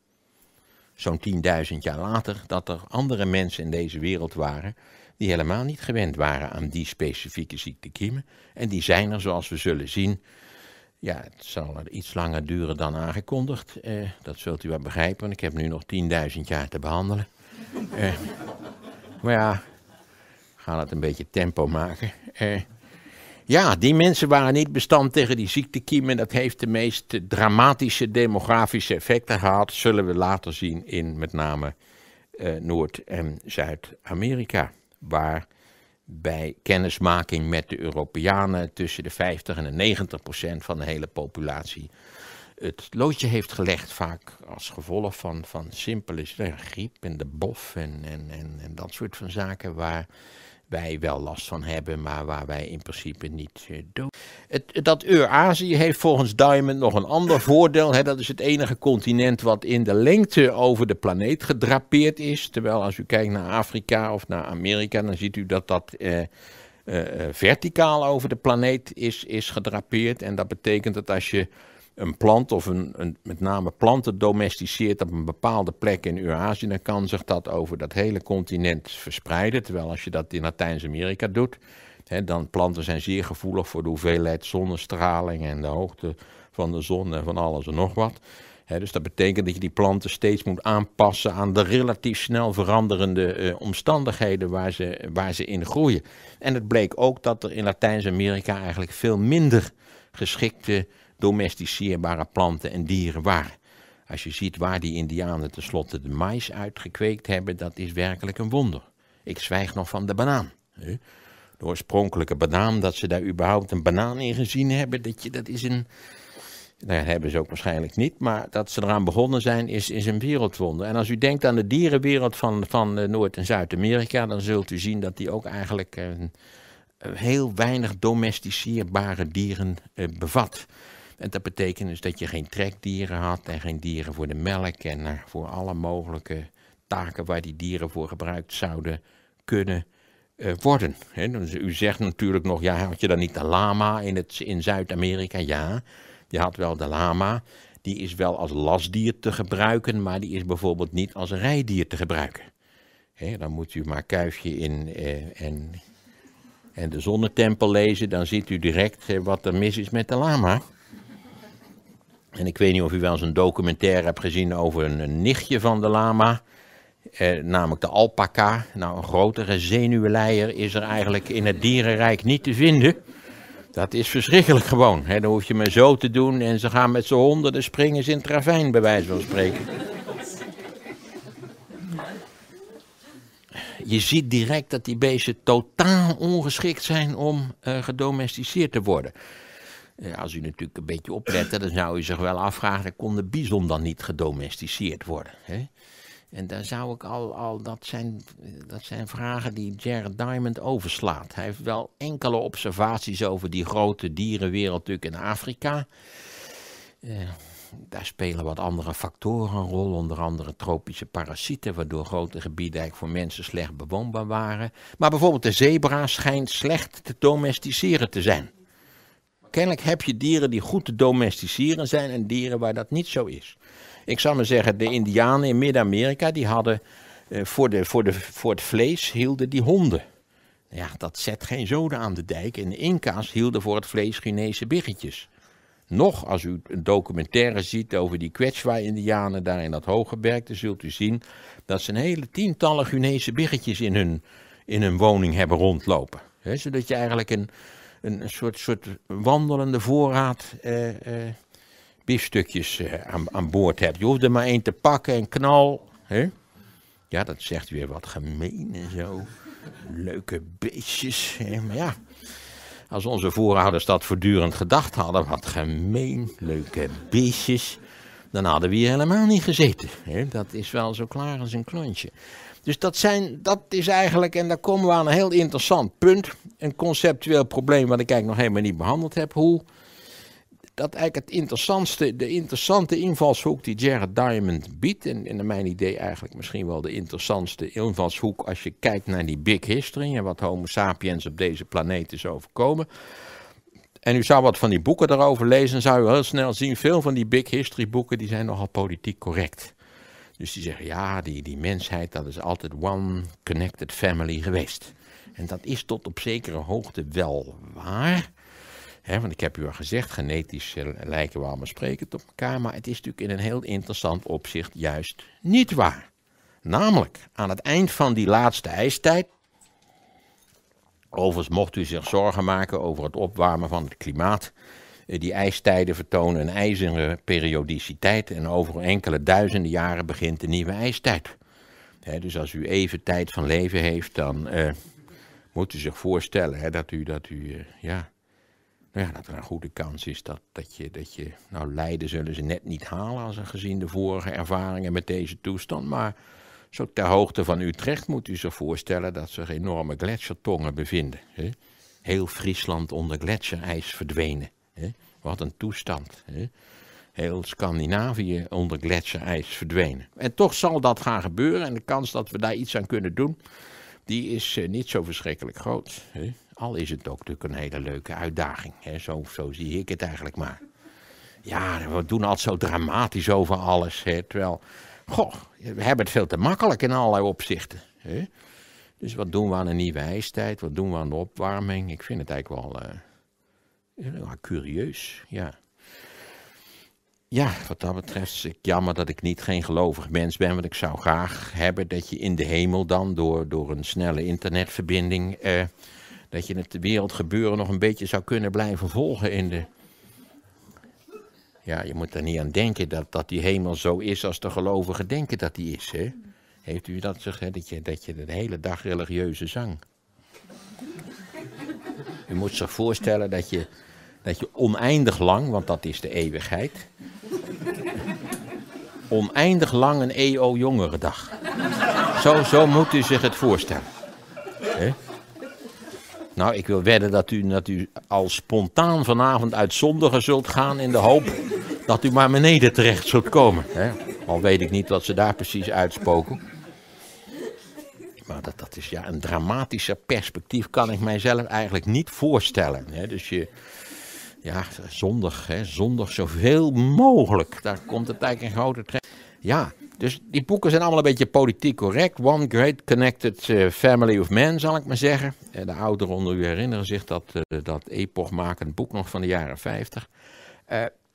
Speaker 1: zo'n 10.000 jaar later, dat er andere mensen in deze wereld waren die helemaal niet gewend waren aan die specifieke ziektekiemen. En die zijn er, zoals we zullen zien, ja, het zal iets langer duren dan aangekondigd. Eh, dat zult u wel begrijpen, want ik heb nu nog 10.000 jaar te behandelen. Eh, maar ja, gaan het een beetje tempo maken. Eh, ja, die mensen waren niet bestand tegen die ziektekiem en dat heeft de meest dramatische demografische effecten gehad. Zullen we later zien in met name Noord- en Zuid-Amerika, waar bij kennismaking met de Europeanen tussen de 50 en de 90 procent van de hele populatie het loodje heeft gelegd, vaak als gevolg van, van simpele griep en de bof en, en, en, en dat soort van zaken, waar wij wel last van hebben, maar waar wij in principe niet uh, dood. Het, dat Eurazië heeft volgens Diamond nog een ander voordeel. Hè? Dat is het enige continent wat in de lengte over de planeet gedrapeerd is. Terwijl als u kijkt naar Afrika of naar Amerika, dan ziet u dat dat. Eh, eh, verticaal over de planeet is, is gedrapeerd. En dat betekent dat als je een plant of een, een, met name planten domesticeert op een bepaalde plek in Eurasie dan kan zich dat over dat hele continent verspreiden. Terwijl als je dat in Latijns-Amerika doet, hè, dan planten zijn zeer gevoelig voor de hoeveelheid zonnestraling en de hoogte van de zon en van alles en nog wat. dus dat betekent dat je die planten steeds moet aanpassen aan de relatief snel veranderende eh, omstandigheden waar ze, waar ze in groeien. En het bleek ook dat er in Latijns-Amerika eigenlijk veel minder geschikte domesticeerbare planten en dieren waar. Als je ziet waar die indianen tenslotte de mais uitgekweekt hebben, dat is werkelijk een wonder. Ik zwijg nog van de banaan. De oorspronkelijke banaan, dat ze daar überhaupt een banaan in gezien hebben, dat, je, dat is een... Nou dat hebben ze ook waarschijnlijk niet, maar dat ze eraan begonnen zijn is, is een wereldwonder. En als u denkt aan de dierenwereld van, van eh, Noord- en Zuid-Amerika, dan zult u zien dat die ook eigenlijk eh, eh, heel weinig domesticeerbare dieren bevat. En dat betekent dus dat je geen trekdieren had en geen dieren voor de melk en eh, voor alle mogelijke taken waar die dieren voor gebruikt zouden kunnen eh, worden. Dus u zegt natuurlijk nog, ja, had je dan niet de lama in, het, in Zuid-Amerika? Ja, je had wel de lama. Die is wel als lastdier te gebruiken, maar die is bijvoorbeeld niet als rijdier te gebruiken. dan moet u maar kuifje in eh, en, en de zonnetempel lezen, dan ziet u direct wat er mis is met de lama. En ik weet niet of u wel eens een documentaire hebt gezien over een, nichtje van de lama. Eh, namelijk de alpaca. Nou, een grotere zenuweleier is er eigenlijk in het dierenrijk niet te vinden. Dat is verschrikkelijk gewoon. Dan hoef je maar zo te doen en ze gaan met z'n honderden springen in het bij wijze van spreken. Je ziet direct dat die beesten totaal ongeschikt zijn om eh, gedomesticeerd te worden als u natuurlijk een beetje oplette, dan zou u zich wel afvragen, kon de bison dan niet gedomesticeerd worden? Hè? En daar zou ik al, al dat, zijn, dat zijn vragen die Jared Diamond overslaat. Hij heeft wel enkele observaties over die grote dierenwereld natuurlijk in Afrika. Eh, daar spelen wat andere factoren een rol, onder andere tropische parasieten, waardoor grote gebieden eigenlijk voor mensen slecht bewoonbaar waren. Maar bijvoorbeeld de zebra schijnt slecht te domesticeren te zijn kennelijk heb je dieren die goed te domesticeren zijn en dieren waar dat niet zo is. Ik zou maar zeggen, de Indianen in Midden-Amerika, die hadden eh, voor, de, voor, de, voor het vlees hielden die honden. Ja, dat zet geen zoden aan de dijk. En de Inca's hielden voor het vlees Chinese biggetjes. Nog als u een documentaire ziet over die Quechua-Indianen daar in dat hoge berg, dan zult u zien dat ze een hele tientallen Chinese biggetjes in hun, in hun woning hebben rondlopen. zodat je eigenlijk een, een, soort, soort wandelende voorraad uh, eh, eh, biefstukjes eh, aan, aan boord hebt. Je hoeft er maar één te pakken en knal. Hè? Ja, dat zegt weer wat gemeen en zo. Leuke beestjes. Hè? Maar ja, als onze voorouders dat voortdurend gedacht hadden, wat gemeen, leuke beestjes, dan hadden we hier helemaal niet gezeten. Hè? Dat is wel zo klaar als een klontje. Dus dat, zijn, dat is eigenlijk, en daar komen we aan een heel interessant punt. Een conceptueel probleem wat ik eigenlijk nog helemaal niet behandeld heb. Hoe dat eigenlijk het interessantste, de interessante invalshoek die Jared Diamond biedt. En, in naar mijn idee eigenlijk misschien wel de interessantste invalshoek als je kijkt naar die big history. En wat Homo sapiens op deze planeet is overkomen. En u zou wat van die boeken daarover lezen, zou u heel snel zien, veel van die big history boeken die zijn nogal politiek correct. Dus die zeggen, ja, die, die mensheid, dat is altijd one connected family geweest. En dat is tot op zekere hoogte wel waar. He, want ik heb u al gezegd, genetisch lijken we allemaal sprekend op elkaar, maar het is natuurlijk in een heel interessant opzicht juist niet waar. Namelijk, aan het eind van die laatste ijstijd, overigens mocht u zich zorgen maken over het opwarmen van het klimaat, eh, die ijstijden vertonen een ijzeren periodiciteit en over enkele duizenden jaren begint de nieuwe ijstijd. dus als u even tijd van leven heeft, dan eh, moet u zich voorstellen dat u, dat u eh, ja, nou ja, dat er een goede kans is dat, dat, je, dat je, nou lijden zullen ze net niet halen als een gezien de vorige ervaringen met deze toestand, maar zo ter hoogte van Utrecht moet u zich voorstellen dat zich enorme gletsjertongen bevinden. Heel Friesland onder gletsjerijs verdwenen. Hè? Wat een toestand. Hè? Heel Scandinavië onder gletsjerijs verdwenen. En toch zal dat gaan gebeuren en de kans dat we daar iets aan kunnen doen, die is eh, niet zo verschrikkelijk groot. Hè? Al is het ook natuurlijk een hele leuke uitdaging. Hè? Zo, zo zie ik het eigenlijk maar. Ja, we doen altijd zo dramatisch over alles. Hè? Terwijl, goh, we hebben het veel te makkelijk in allerlei opzichten. Hè? Dus wat doen we aan een nieuwe ijstijd? Wat doen we aan de opwarming? Ik vind het eigenlijk wel, eh, ja, curieus, ja. Ja, wat dat betreft is ik jammer dat ik niet geen gelovig mens ben. Want ik zou graag hebben dat je in de hemel dan door, door een snelle internetverbinding. Eh, dat je het wereldgebeuren nog een beetje zou kunnen blijven volgen in de. Ja, je moet er niet aan denken dat, dat die hemel zo is als de gelovigen denken dat die is. Hè? Heeft u dat gezegd, dat je, dat je de hele dag religieuze zang. U moet zich voorstellen dat je dat je oneindig lang, want dat is de eeuwigheid, oneindig lang een eo dag. Zo, zo moet u zich het voorstellen. Nou, ik wil wedden dat u, dat u al spontaan vanavond uit zondigen zult gaan in de hoop dat u maar beneden terecht zult komen. Al weet ik niet wat ze daar precies uitspoken. Maar dat, dat is ja, een dramatischer perspectief kan ik mijzelf eigenlijk niet voorstellen. Dus je, ja, zondig, hè, zondig zoveel mogelijk. Daar komt het eigenlijk in grote trein Ja, dus die boeken zijn allemaal een beetje politiek correct. One Great Connected eh, Family of men zal ik maar zeggen. Eh, de ouderen onder u herinneren zich dat, eh, dat epochmakend boek nog van de jaren 50.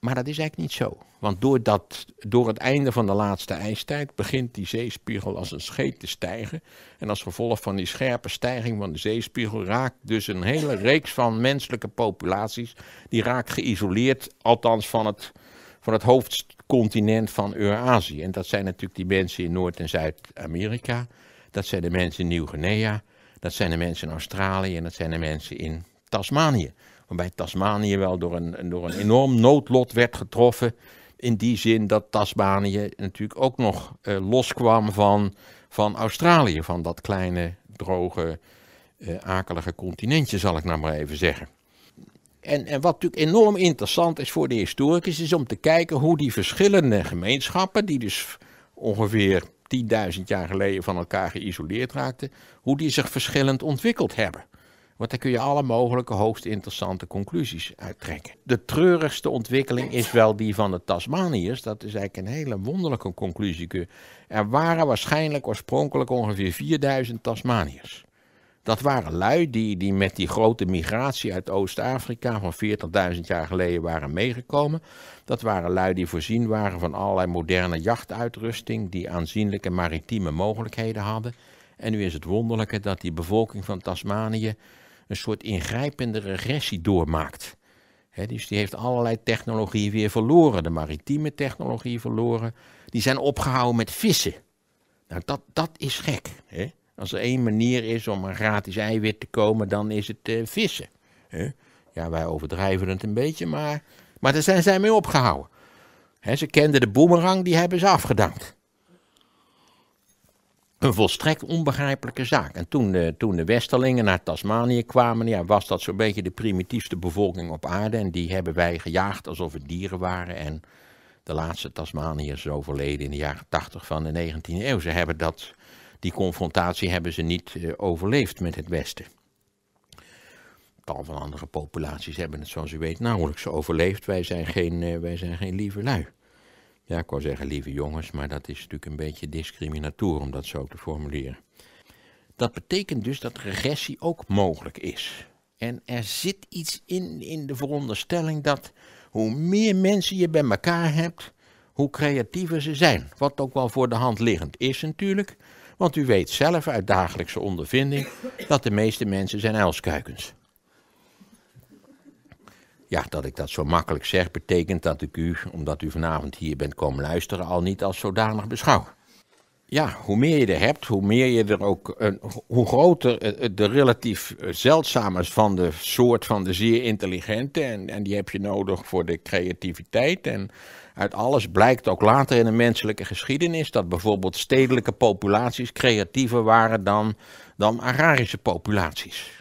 Speaker 1: Maar dat is eigenlijk niet zo. Want door, dat, door het einde van de laatste ijstijd begint die zeespiegel als een scheet te stijgen. En als gevolg van die scherpe stijging van de zeespiegel raakt dus een hele reeks van menselijke populaties. Die raakt geïsoleerd, althans van het, van het hoofdcontinent van Eurazië. En dat zijn natuurlijk die mensen in Noord- en Zuid-Amerika. Dat zijn de mensen in Nieuw-Guinea. Dat zijn de mensen in Australië en dat zijn de mensen in Tasmanië waarbij Tasmanië wel door een, door een enorm noodlot werd getroffen. In die zin dat Tasmanië natuurlijk ook nog eh, loskwam van, van Australië, van dat kleine, droge, uh, akelige continentje, zal ik nou maar even zeggen. En, en, wat natuurlijk enorm interessant is voor de historicus, is om te kijken hoe die verschillende gemeenschappen, die dus ongeveer 10.000 jaar geleden van elkaar geïsoleerd raakten, hoe die zich verschillend ontwikkeld hebben. Want daar kun je alle mogelijke hoogst interessante conclusies uit trekken. De treurigste ontwikkeling is wel die van de Tasmaniërs. Dat is eigenlijk een hele wonderlijke conclusie. Er waren waarschijnlijk oorspronkelijk ongeveer 4000 Tasmaniërs. Dat waren lui die, die met die grote migratie uit Oost-Afrika van 40.000 jaar geleden waren meegekomen. Dat waren lui die voorzien waren van allerlei moderne jachtuitrusting, die aanzienlijke maritieme mogelijkheden hadden. En nu is het wonderlijke dat die bevolking van Tasmanië een soort ingrijpende regressie doormaakt. dus die heeft allerlei technologieën weer verloren. De maritieme technologie verloren. Die zijn opgehouden met vissen. Nou, dat, dat is gek. Als er één manier is om een gratis eiwit te komen, dan is het eh, vissen. Ja, wij overdrijven het een beetje, maar, maar daar zijn zij mee opgehouden. ze kenden de boemerang, die hebben ze afgedankt een volstrekt onbegrijpelijke zaak. En toen de, eh, toen de Westerlingen naar Tasmanië kwamen, ja, was dat zo'n beetje de primitiefste bevolking op aarde. En die hebben wij gejaagd alsof het dieren waren. En de laatste Tasmaniërs overleden in de jaren 80 van de 19e eeuw. Ze hebben dat, die confrontatie hebben ze niet eh, overleefd met het Westen. Tal van andere populaties hebben het, zoals u weet, nauwelijks overleefd. Wij zijn geen, eh, wij zijn geen lieve lui ja, ik wou zeggen lieve jongens, maar dat is natuurlijk een beetje discriminatoren om dat zo te formuleren. Dat betekent dus dat regressie ook mogelijk is. En er zit iets in, in de veronderstelling dat hoe meer mensen je bij elkaar hebt, hoe creatiever ze zijn. Wat ook wel voor de hand liggend is natuurlijk, want u weet zelf uit dagelijkse ondervinding dat de meeste mensen zijn uilskuikens. Ja, dat ik dat zo makkelijk zeg, betekent dat ik u, omdat u vanavond hier bent komen luisteren, al niet als zodanig beschouw. Ja, hoe meer je er hebt, hoe meer je er ook. Eh, hoe groter eh, eh, de relatief zeldzame van de soort van de zeer intelligente. En, en die heb je nodig voor de creativiteit. En uit alles blijkt ook later in de menselijke geschiedenis. dat bijvoorbeeld stedelijke populaties creatiever waren dan, dan agrarische populaties.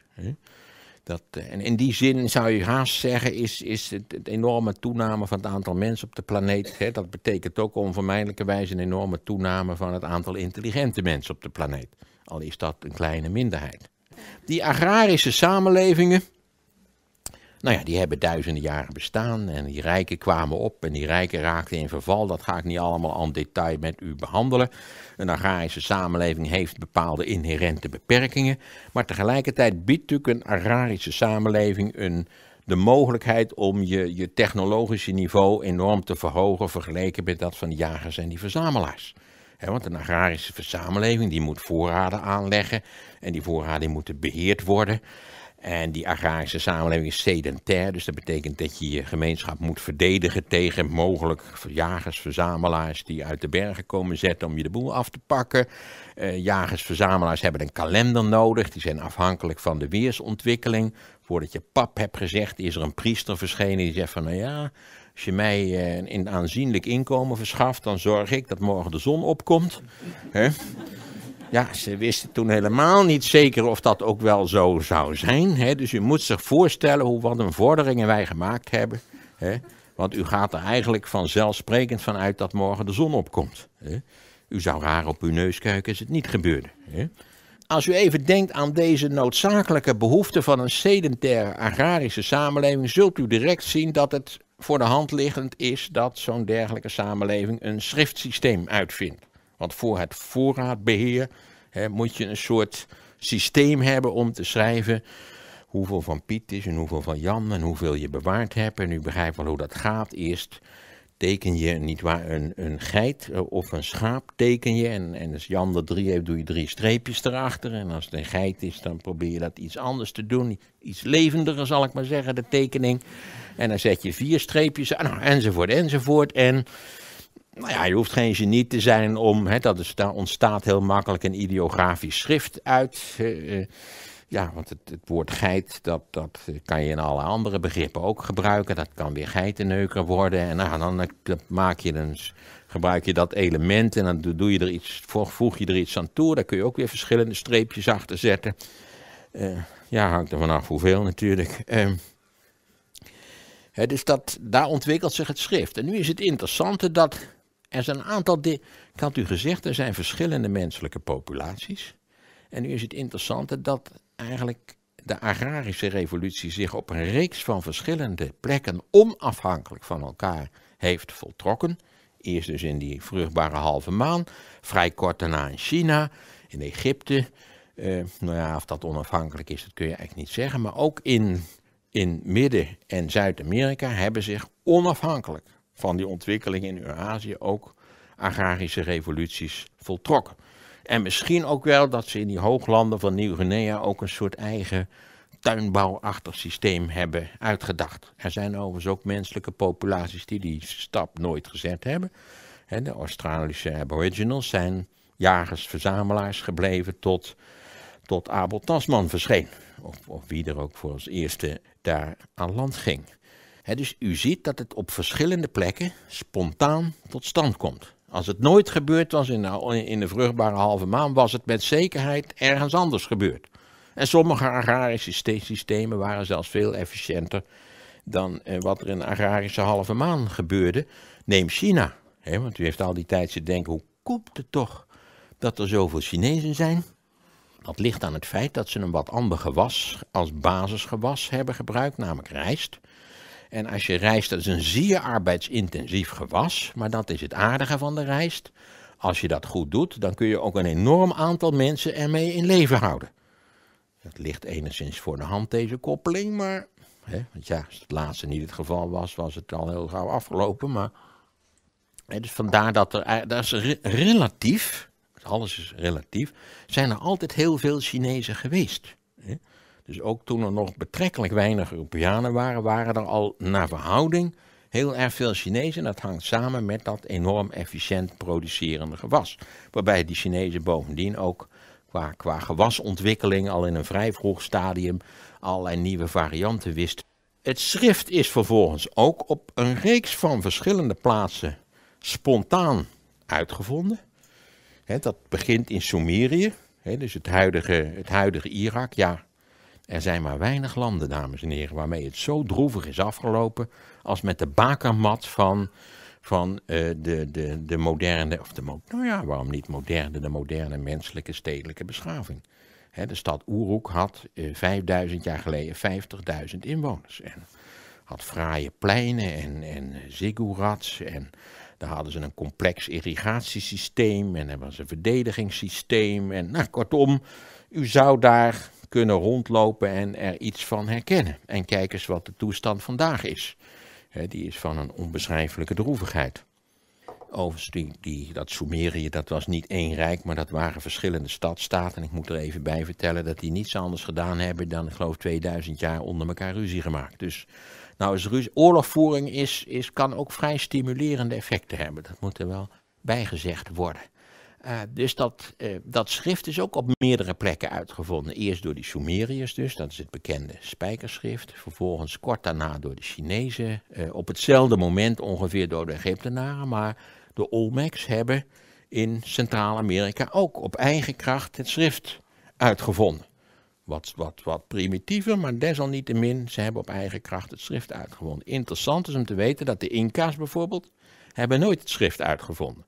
Speaker 1: Dat, eh, en in die zin zou je haast zeggen, is, is het, enorme toename van het aantal mensen op de planeet. Hè, dat betekent ook onvermijdelijkerwijs een enorme toename van het aantal intelligente mensen op de planeet. Al is dat een kleine minderheid. Die agrarische samenlevingen, nou ja, die hebben duizenden jaren bestaan en die rijken kwamen op en die rijken raakten in verval. Dat ga ik niet allemaal aan detail met u behandelen. Een agrarische samenleving heeft bepaalde inherente beperkingen, maar tegelijkertijd biedt natuurlijk een agrarische samenleving een, de mogelijkheid om je, je technologische niveau enorm te verhogen vergeleken met dat van de jagers en die verzamelaars. want een agrarische samenleving die moet voorraden aanleggen en die voorraden moeten beheerd worden. En die agrarische samenleving is sedentair, dus dat betekent dat je je gemeenschap moet verdedigen tegen mogelijk jagers, verzamelaars die uit de bergen komen zetten om je de boel af te pakken. Uh, eh, jagers, verzamelaars hebben een kalender nodig, die zijn afhankelijk van de weersontwikkeling. Voordat je pap hebt gezegd, is er een priester verschenen die zegt van nou ja, als je mij eh, een aanzienlijk inkomen verschaft, dan zorg ik dat morgen de zon opkomt. Ja, ze wisten toen helemaal niet zeker of dat ook wel zo zou zijn. Hè? Dus u moet zich voorstellen hoe, wat een vorderingen wij gemaakt hebben. Hè? Want u gaat er eigenlijk vanzelfsprekend van uit dat morgen de zon opkomt. Hè? U zou raar op uw neus kijken als het niet gebeurde. Hè? Als u even denkt aan deze noodzakelijke behoefte van een sedentaire agrarische samenleving, zult u direct zien dat het voor de hand liggend is dat zo'n dergelijke samenleving een schriftsysteem uitvindt. Want voor het voorraadbeheer hè, moet je een soort systeem hebben om te schrijven hoeveel van Piet is en hoeveel van Jan en hoeveel je bewaard hebt. En u begrijpt wel hoe dat gaat. Eerst teken je niet waar, een, een geit eh, of een schaap teken je. En, en als Jan er drie heeft, doe je drie streepjes erachter. En als het een geit is, dan probeer je dat iets anders te doen. Iets levendiger, zal ik maar zeggen, de tekening. En dan zet je vier streepjes, nou, enzovoort, enzovoort. En nou ja, je hoeft geen genie te zijn om, hè, dat daar ontstaat heel makkelijk een ideografisch schrift uit. Uh, ja, want het, het, woord geit, dat, dat eh, kan je in alle andere begrippen ook gebruiken. Dat kan weer geitenneuker worden. En nou, dan, maak je een, gebruik je dat element en dan doe je er iets, voeg je er iets aan toe. Daar kun je ook weer verschillende streepjes achter zetten. ja, hangt er vanaf hoeveel natuurlijk. Uh, dus dat, daar ontwikkelt zich het schrift. En nu is het interessante dat er zijn een aantal dingen. Ik had u gezegd, er zijn verschillende menselijke populaties. En nu is het interessante dat eigenlijk de agrarische revolutie zich op een reeks van verschillende plekken onafhankelijk van elkaar heeft voltrokken. Eerst dus in die vruchtbare halve maan, vrij kort daarna in China, in Egypte. Uh, nou ja, of dat onafhankelijk is, dat kun je eigenlijk niet zeggen. Maar ook in, in Midden- en Zuid-Amerika hebben zich onafhankelijk van die ontwikkeling in Eurazië ook agrarische revoluties voltrokken. En misschien ook wel dat ze in die hooglanden van Nieuw-Guinea ook een soort eigen tuinbouwachtig systeem hebben uitgedacht. Er zijn overigens ook menselijke populaties die die stap nooit gezet hebben. De Australische Aboriginals zijn jagers-verzamelaars gebleven tot, tot Abel Tasman verscheen. Of, of wie er ook voor als eerste daar aan land ging dus u ziet dat het op verschillende plekken spontaan tot stand komt. Als het nooit gebeurd was in de, in de vruchtbare halve maan, was het met zekerheid ergens anders gebeurd. En sommige agrarische systemen waren zelfs veel efficiënter dan eh, wat er in de agrarische halve maan gebeurde. Neem China. want u heeft al die tijd zitten denken, hoe komt het toch dat er zoveel Chinezen zijn? Dat ligt aan het feit dat ze een wat ander gewas als basisgewas hebben gebruikt, namelijk rijst. En als je rijst, dat is een zeer arbeidsintensief gewas, maar dat is het aardige van de rijst. Als je dat goed doet, dan kun je ook een enorm aantal mensen ermee in leven houden. Dat ligt enigszins voor de hand, deze koppeling, maar. Hè, want ja, als het laatste niet het geval was, was het al heel gauw afgelopen. Maar. Hè, dus vandaar dat er. Eh, dat is relatief, alles is relatief. Zijn er altijd heel veel Chinezen geweest. Hè. Dus ook toen er nog betrekkelijk weinig Europeanen waren, waren er al naar verhouding heel erg veel Chinezen. Dat hangt samen met dat enorm efficiënt producerende gewas. Waarbij die Chinezen bovendien ook qua, qua gewasontwikkeling al in een vrij vroeg stadium allerlei nieuwe varianten wisten. Het schrift is vervolgens ook op een reeks van verschillende plaatsen spontaan uitgevonden. dat begint in Sumerië, dus het huidige, het huidige Irak, ja, er zijn maar weinig landen, dames en heren, waarmee het zo droevig is afgelopen als met de bakermat van, van eh, de, de, de moderne, of de, nou ja, waarom niet moderne, de moderne menselijke stedelijke beschaving. de stad Uruk had 5000 eh, jaar geleden 50.000 inwoners. En had fraaie pleinen en, en ziggurats en daar hadden ze een complex irrigatiesysteem en er was een verdedigingssysteem en nou, kortom, u zou daar kunnen rondlopen en er iets van herkennen. En kijk eens wat de toestand vandaag is. die is van een onbeschrijfelijke droevigheid. Overigens, die, dat Sumerië, dat was niet één rijk, maar dat waren verschillende stadstaten. En ik moet er even bij vertellen dat die niets anders gedaan hebben dan, ik geloof, 2000 jaar onder elkaar ruzie gemaakt. Dus nou, ruzie, oorlogvoering is, is, kan ook vrij stimulerende effecten hebben. Dat moet er wel bijgezegd worden. Eh, dus dat, eh, dat schrift is ook op meerdere plekken uitgevonden. Eerst door die Sumeriërs dus, dat is het bekende spijkerschrift. Vervolgens kort daarna door de Chinezen. Eh, op hetzelfde moment ongeveer door de Egyptenaren. Maar de Olmecs hebben in Centraal-Amerika ook op eigen kracht het schrift uitgevonden. Wat, wat, wat primitiever, maar desalniettemin, ze hebben op eigen kracht het schrift uitgevonden. Interessant is om te weten dat de Inca's bijvoorbeeld hebben nooit het schrift uitgevonden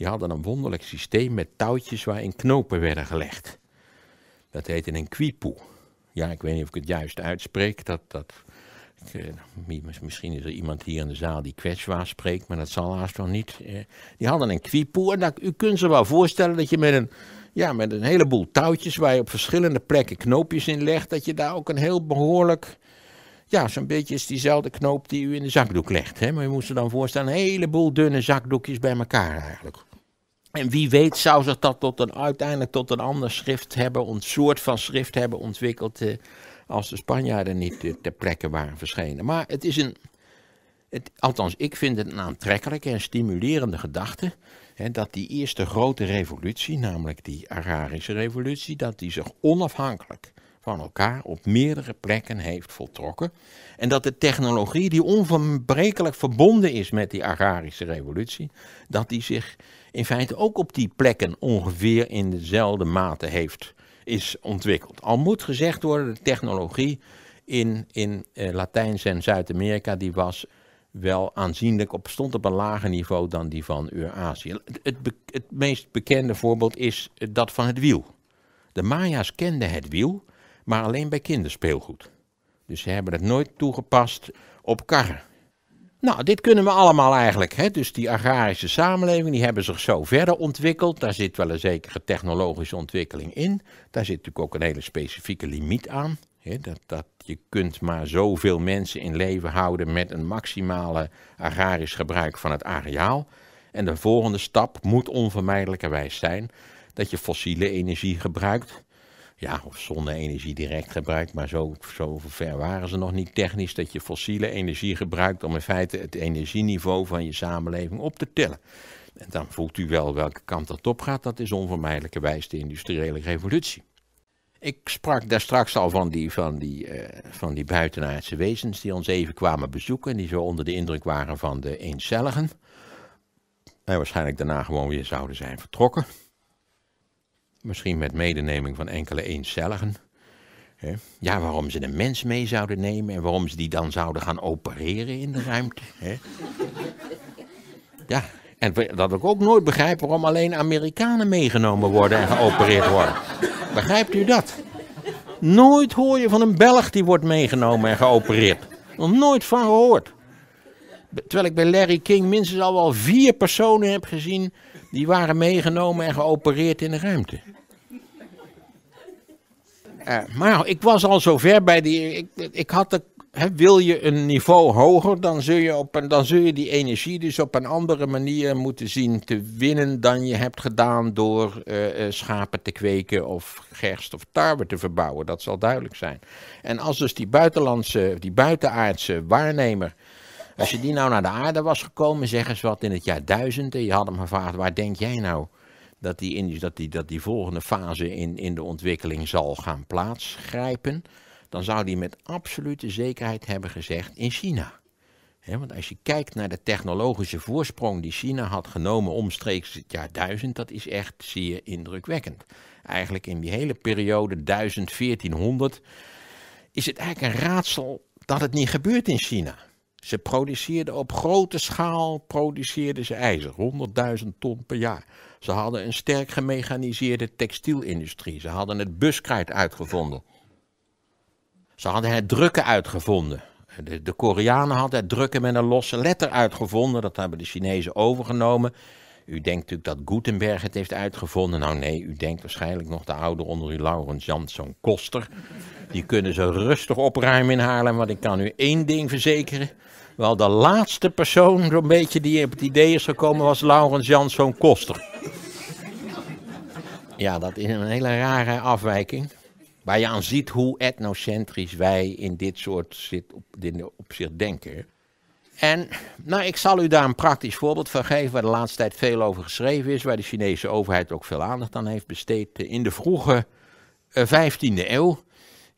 Speaker 1: die hadden een wonderlijk systeem met touwtjes waarin knopen werden gelegd. Dat heette een kwipoe. Ja, ik weet niet of ik het juist uitspreek. Dat, dat, ik, eh, misschien is er iemand hier in de zaal die kwetsbaar spreekt, maar dat zal haast wel niet. Eh. Die hadden een kwipoe. en dat, u kunt zich wel voorstellen dat je met een, ja, met een heleboel touwtjes waar je op verschillende plekken knoopjes in legt, dat je daar ook een heel behoorlijk ja, zo'n beetje is diezelfde knoop die u in de zakdoek legt. Hè? Maar je moest er dan voorstellen, een heleboel dunne zakdoekjes bij elkaar eigenlijk. En wie weet zou zich dat tot een, uiteindelijk tot een ander schrift hebben, een soort van schrift hebben ontwikkeld. Eh, als de Spanjaarden niet ter plekke waren verschenen. Maar het is een. Het, althans, ik vind het een aantrekkelijke en stimulerende gedachte. Hè, dat die eerste grote revolutie, namelijk die agrarische revolutie, dat die zich onafhankelijk van elkaar op meerdere plekken heeft voltrokken. En dat de technologie die onverbrekelijk verbonden is met die agrarische revolutie, dat die zich in feite ook op die plekken ongeveer in dezelfde mate heeft, is ontwikkeld. Al moet gezegd worden, de technologie in, in eh, Latijns- en Zuid-Amerika, die was wel aanzienlijk op, stond op een lager niveau dan die van Eurazië. het, het, meest bekende voorbeeld is eh, dat van het wiel. De Maya's kenden het wiel, maar alleen bij kinderspeelgoed. Dus ze hebben het nooit toegepast op karren. Nou, dit kunnen we allemaal eigenlijk. Hè? Dus die agrarische samenleving, die hebben zich zo verder ontwikkeld. Daar zit wel een zekere technologische ontwikkeling in. Daar zit natuurlijk ook een hele specifieke limiet aan. Hè? Dat, dat je kunt maar zoveel mensen in leven houden met een maximale agrarisch gebruik van het areaal. En de volgende stap moet onvermijdelijkerwijs zijn dat je fossiele energie gebruikt ja, of zonne-energie direct gebruikt, maar zo, zo ver waren ze nog niet technisch dat je fossiele energie gebruikt om in feite het energieniveau van je samenleving op te tillen. En dan voelt u wel welke kant dat op gaat, dat is onvermijdelijkerwijs de industriële revolutie. Ik sprak daar straks al van die, van, die, eh, van die buitenaardse wezens die ons even kwamen bezoeken, die zo onder de indruk waren van de eencelligen. En waarschijnlijk daarna gewoon weer zouden zijn vertrokken. Misschien met medeneming van enkele eencelligen. Ja, waarom ze een mens mee zouden nemen en waarom ze die dan zouden gaan opereren in de ruimte. Ja, en dat ik ook nooit begrijp waarom alleen Amerikanen meegenomen worden en geopereerd worden. Begrijpt u dat? Nooit hoor je van een Belg die wordt meegenomen en geopereerd. Nog nooit van gehoord. Terwijl ik bij Larry King minstens al wel vier personen heb gezien die waren meegenomen en geopereerd in de ruimte. Uh, maar nou, ik was al zover bij die. Ik, ik had de, wil je een niveau hoger, dan zul, je op een, dan zul je die energie dus op een andere manier moeten zien te winnen dan je hebt gedaan door eh, eh, schapen te kweken of gerst of tarwe te verbouwen. Dat zal duidelijk zijn. En als dus die buitenlandse, die buitenaardse waarnemer als je die nou naar de aarde was gekomen, zeg eens wat in het jaar duizend. En je had hem gevraagd, waar denk jij nou dat die, dat die, dat die volgende fase in, in de ontwikkeling zal gaan plaatsgrijpen? Dan zou die met absolute zekerheid hebben gezegd in China. want als je kijkt naar de technologische voorsprong die China had genomen omstreeks het jaar duizend, dat is echt zeer indrukwekkend. Eigenlijk in die hele periode 1000, 1400 is het eigenlijk een raadsel dat het niet gebeurt in China. Ze produceerden op grote schaal produceerden ze ijzer, 100.000 ton per jaar. Ze hadden een sterk gemechaniseerde textielindustrie. Ze hadden het buskruit uitgevonden. Ze hadden het drukken uitgevonden. De, Koreanen hadden het drukken met een losse letter uitgevonden. Dat hebben de Chinezen overgenomen. U denkt natuurlijk dat Gutenberg het heeft uitgevonden. Nou nee, u denkt waarschijnlijk nog de oude onder u, Laurens Jansson Koster. Die kunnen ze rustig opruimen in Haarlem. Want ik kan u één ding verzekeren. Wel, de laatste persoon zo'n beetje die op het idee is gekomen was Laurens Janszoon Koster. Ja, dat is een hele rare afwijking. Waar je aan ziet hoe etnocentrisch wij in dit soort zit op, dit opzicht denken. En nou, ik zal u daar een praktisch voorbeeld van geven, waar de laatste tijd veel over geschreven is, waar de Chinese overheid ook veel aandacht aan heeft besteed. Eh, in de vroege 15e eh, eeuw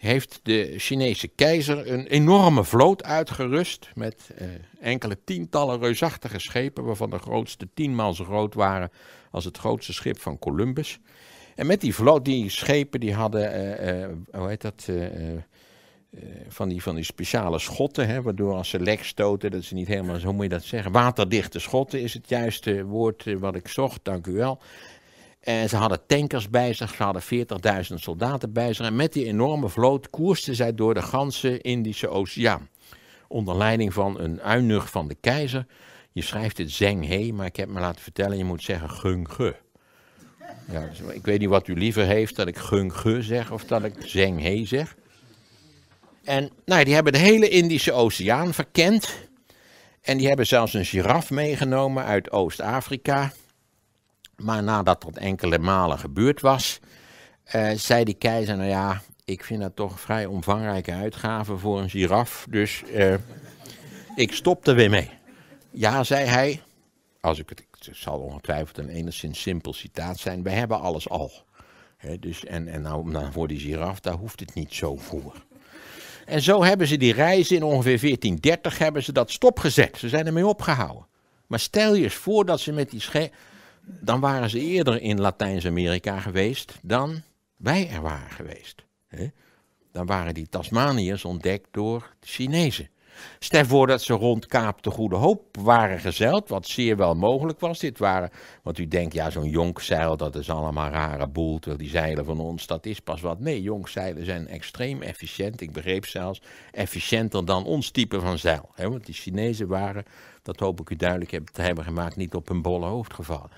Speaker 1: heeft de Chinese keizer een enorme vloot uitgerust met eh, enkele tientallen reusachtige schepen, waarvan de grootste tienmaal zo groot waren als het grootste schip van Columbus. En met die vloot, die schepen, die hadden, eh, eh, hoe heet dat, eh, eh, eh, van, die, van die speciale schotten, hè, waardoor als ze lek stoten, dat ze niet helemaal, hoe moet je dat zeggen, waterdichte schotten is het juiste woord wat ik zocht, dank u wel. En eh, ze hadden tankers bij zich, ze hadden 40.000 soldaten bij zich. En met die enorme vloot koersten zij door de ganse Indische Oceaan. Onder leiding van een uinug van de keizer. Je schrijft het Zeng He, maar ik heb me laten vertellen, je moet zeggen Gung Ge. Ja, dus ik weet niet wat u liever heeft, dat ik Gung Ge zeg of dat ik Zeng He zeg. En nou, die hebben de hele Indische Oceaan verkend. En die hebben zelfs een giraf meegenomen uit Oost-Afrika. Maar nadat dat enkele malen gebeurd was, eh, zei die keizer, nou ja, ik vind dat toch een vrij omvangrijke uitgave voor een giraf, dus eh, ik stop er weer mee. Ja, zei hij, als ik het, zal ongetwijfeld een enigszins simpel citaat zijn, we hebben alles al. dus, en, en nou, nou, voor die giraf, daar hoeft het niet zo voor. En zo hebben ze die reizen in ongeveer 1430 hebben ze dat stopgezet. Ze zijn ermee opgehouden. Maar stel je eens voor dat ze met die dan waren ze eerder in Latijns-Amerika geweest dan wij er waren geweest. Hè? Dan waren die Tasmaniërs ontdekt door de Chinezen. Stel voor dat ze rond Kaap de Goede Hoop waren gezeild, wat zeer wel mogelijk was. Dit waren, want u denkt, ja, zo'n jonkzeil, dat is allemaal rare boel. Terwijl die zeilen van ons, dat is pas wat. Nee, jonkzeilen zijn extreem efficiënt. Ik begreep zelfs, efficiënter dan ons type van zeil. Hè, want die Chinezen waren dat hoop ik u duidelijk te hebben gemaakt, niet op een bolle hoofd gevallen.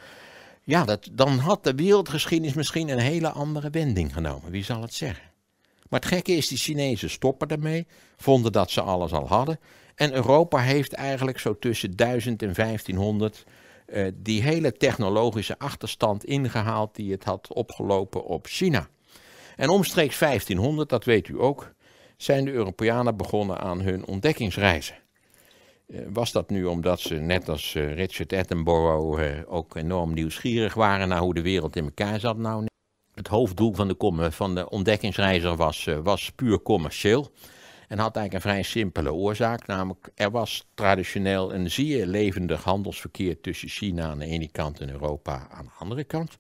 Speaker 1: Ja, dat, dan had de wereldgeschiedenis misschien een hele andere wending genomen. Wie zal het zeggen? Maar het gekke is, die Chinezen stoppen ermee, vonden dat ze alles al hadden. En Europa heeft eigenlijk zo tussen 1000 en 1500 eh, die hele technologische achterstand ingehaald die het had opgelopen op China. En omstreeks 1500, dat weet u ook, zijn de Europeanen begonnen aan hun ontdekkingsreizen. Eh, was dat nu omdat ze, net als eh, Richard Attenborough, eh, ook enorm nieuwsgierig waren naar hoe de wereld in elkaar zat? Nou, het hoofddoel van de, van de ontdekkingsreiziger was, was puur commercieel. En had eigenlijk een vrij simpele oorzaak. Namelijk, er was traditioneel een zeer levendig handelsverkeer tussen China aan de ene kant en Europa aan de andere kant.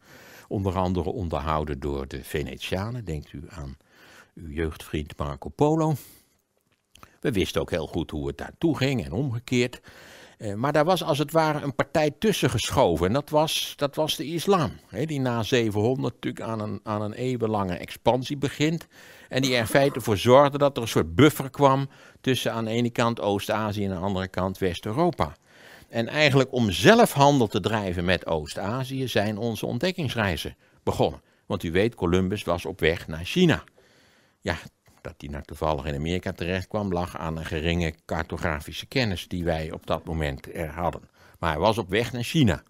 Speaker 1: Onder andere onderhouden door de Venetianen. Denkt u aan uw jeugdvriend Marco Polo. We wisten ook heel goed hoe het daartoe ging en omgekeerd. Eh, maar daar was als het ware een partij tussen geschoven. En dat was, dat was de islam. die na 700 natuurlijk aan een, aan een eeuwenlange expansie begint. En die er feite voor zorgde dat er een soort buffer kwam tussen aan de ene kant Oost-Azië en aan de andere kant West-Europa. En eigenlijk om zelf handel te drijven met Oost-Azië zijn onze ontdekkingsreizen begonnen. Want u weet, Columbus was op weg naar China. Ja, dat hij naar nou toevallig in Amerika terecht kwam, lag aan een geringe cartografische kennis die wij op dat moment er hadden. Maar hij was op weg naar China.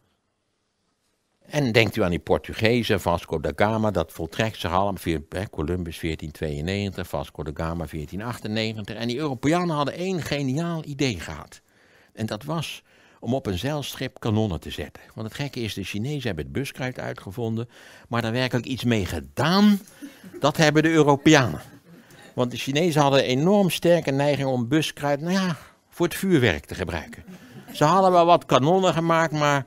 Speaker 1: En denkt u aan die Portugezen, Vasco da Gama, dat voltrekt zich al, Columbus 1492, Vasco da Gama 1498. En die Europeanen hadden één geniaal idee gehad. En dat was om op een zeilschip kanonnen te zetten. Want het gekke is, de Chinezen hebben het buskruid uitgevonden, maar daar werkelijk iets mee gedaan, dat hebben de Europeanen. Want de Chinezen hadden enorm sterke neiging om buskruid nou ja, voor het vuurwerk te gebruiken. Ze hadden wel wat kanonnen gemaakt, maar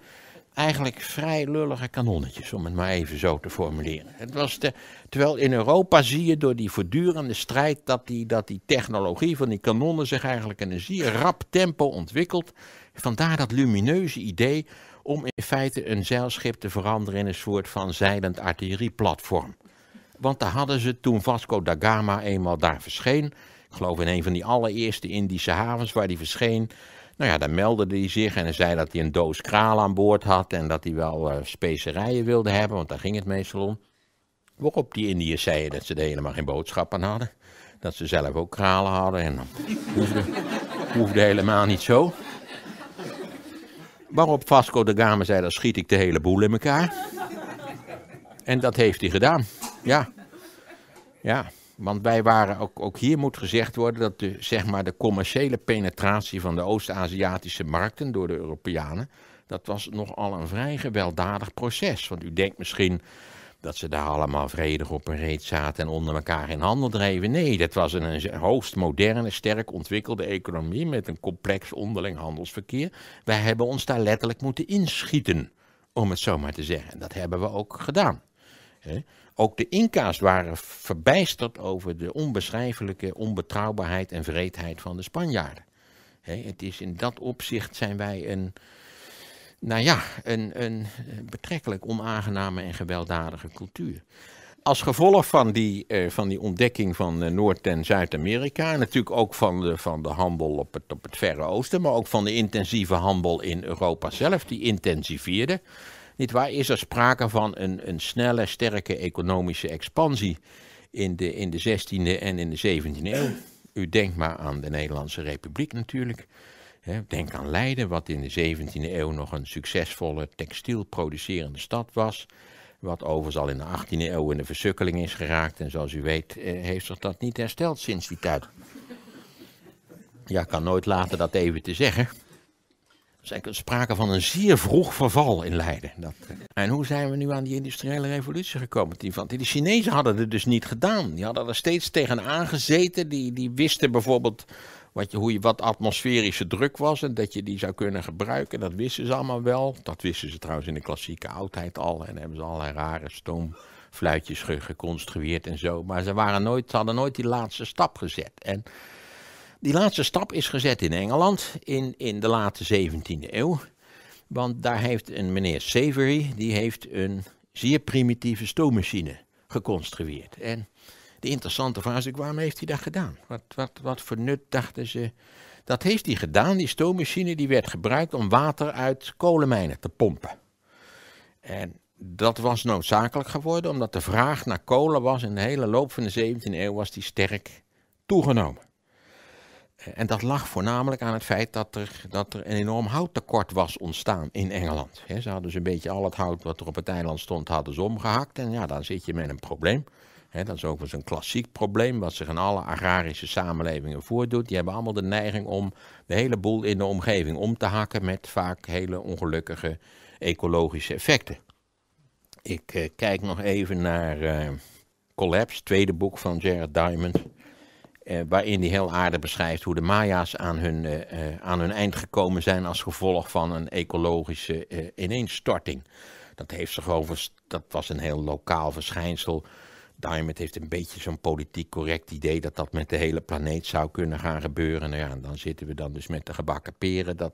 Speaker 1: eigenlijk vrij lullige kanonnetjes, om het maar even zo te formuleren. Het was de, terwijl in Europa zie je door die voortdurende strijd dat die, dat die technologie van die kanonnen zich eigenlijk in een zeer rap tempo ontwikkelt. Vandaar dat lumineuze idee om in feite een zeilschip te veranderen in een soort van zeilend artillerieplatform. Want daar hadden ze toen Vasco da Gama eenmaal daar verscheen. Ik geloof in een van die allereerste Indische havens waar hij verscheen. Nou ja, dan meldde hij zich en hij zei dat hij een doos kraal aan boord had. En dat hij wel eh, specerijen wilde hebben, want daar ging het meestal om. Waarop die Indiërs zeiden dat ze er helemaal geen boodschap aan hadden. Dat ze zelf ook kralen hadden en hoefde, hoefde helemaal niet zo. Waarop Vasco da Gama zei, dan schiet ik de hele boel in elkaar. En dat heeft hij gedaan. Ja. Ja. Want wij waren, ook, ook hier moet gezegd worden, dat de, zeg maar de commerciële penetratie van de Oost-Aziatische markten door de Europeanen, dat was nogal een vrij gewelddadig proces. Want u denkt misschien dat ze daar allemaal vredig op een reet zaten en onder elkaar in handel dreven. Nee, dat was een, een hoogst moderne, sterk ontwikkelde economie met een complex onderling handelsverkeer. Wij hebben ons daar letterlijk moeten inschieten, om het zo maar te zeggen. En dat hebben we ook gedaan. He? Ook de Inca's waren verbijsterd over de onbeschrijfelijke onbetrouwbaarheid en vreedheid van de Spanjaarden. het is in dat opzicht zijn wij een, nou ja, een, een betrekkelijk onaangename en gewelddadige cultuur. Als gevolg van die, eh, van die ontdekking van eh, Noord- en Zuid-Amerika, natuurlijk ook van de, van de handel op het, op het Verre Oosten, maar ook van de intensieve handel in Europa zelf, die intensiveerde. Niet waar is er sprake van een, een snelle, sterke economische expansie in de, in de 16e en in de 17e eeuw? U denkt maar aan de Nederlandse Republiek natuurlijk. Denk aan Leiden, wat in de 17e eeuw nog een succesvolle textielproducerende stad was. Wat overigens al in de 18e eeuw in de versukkeling is geraakt. En zoals u weet, eh, heeft zich dat niet hersteld sinds die tijd. Ja, ik kan nooit laten dat even te zeggen is sprake van een zeer vroeg verval in Leiden. Dat, eh, en hoe zijn we nu aan die industriële revolutie gekomen? Die, van, die, Chinezen hadden het dus niet gedaan. Die hadden er steeds tegenaan gezeten. Die, die wisten bijvoorbeeld wat, je, hoe je, wat atmosferische druk was en dat je die zou kunnen gebruiken. Dat wisten ze allemaal wel. Dat wisten ze trouwens in de klassieke oudheid al. En hebben ze allerlei rare stoomfluitjes geconstrueerd en zo. Maar ze waren nooit, ze hadden nooit die laatste stap gezet. En die laatste stap is gezet in Engeland in, in de late 17e eeuw. Want daar heeft een meneer Savery, die heeft een zeer primitieve stoommachine geconstrueerd. En de interessante vraag is, waarom heeft hij dat gedaan? Wat, wat, wat voor nut dachten ze? Dat heeft hij gedaan, die stoommachine die werd gebruikt om water uit kolenmijnen te pompen. En dat was noodzakelijk geworden omdat de vraag naar kolen was in de hele loop van de 17e eeuw was die sterk toegenomen. Eh, en dat lag voornamelijk aan het feit dat er, dat er een enorm houttekort was ontstaan in Engeland. ze hadden dus een beetje al het hout wat er op het eiland stond, hadden ze omgehakt. En ja, dan zit je met een probleem. He, dat is ook een klassiek probleem, wat zich in alle agrarische samenlevingen voordoet. Die hebben allemaal de neiging om de hele boel in de omgeving om te hakken met vaak hele ongelukkige ecologische effecten. Ik eh, kijk nog even naar eh, Collapse, tweede boek van Jared Diamond. Eh, waarin hij heel aardig beschrijft hoe de Maya's aan hun, eh, eh, aan hun eind gekomen zijn als gevolg van een ecologische ineenstorting. Dat, heeft zich over, dat was een heel lokaal verschijnsel. Diamond heeft een beetje zo'n politiek correct idee dat dat met de hele planeet zou kunnen gaan gebeuren. Nou ja, en dan zitten we dan dus met de gebakken peren. Dat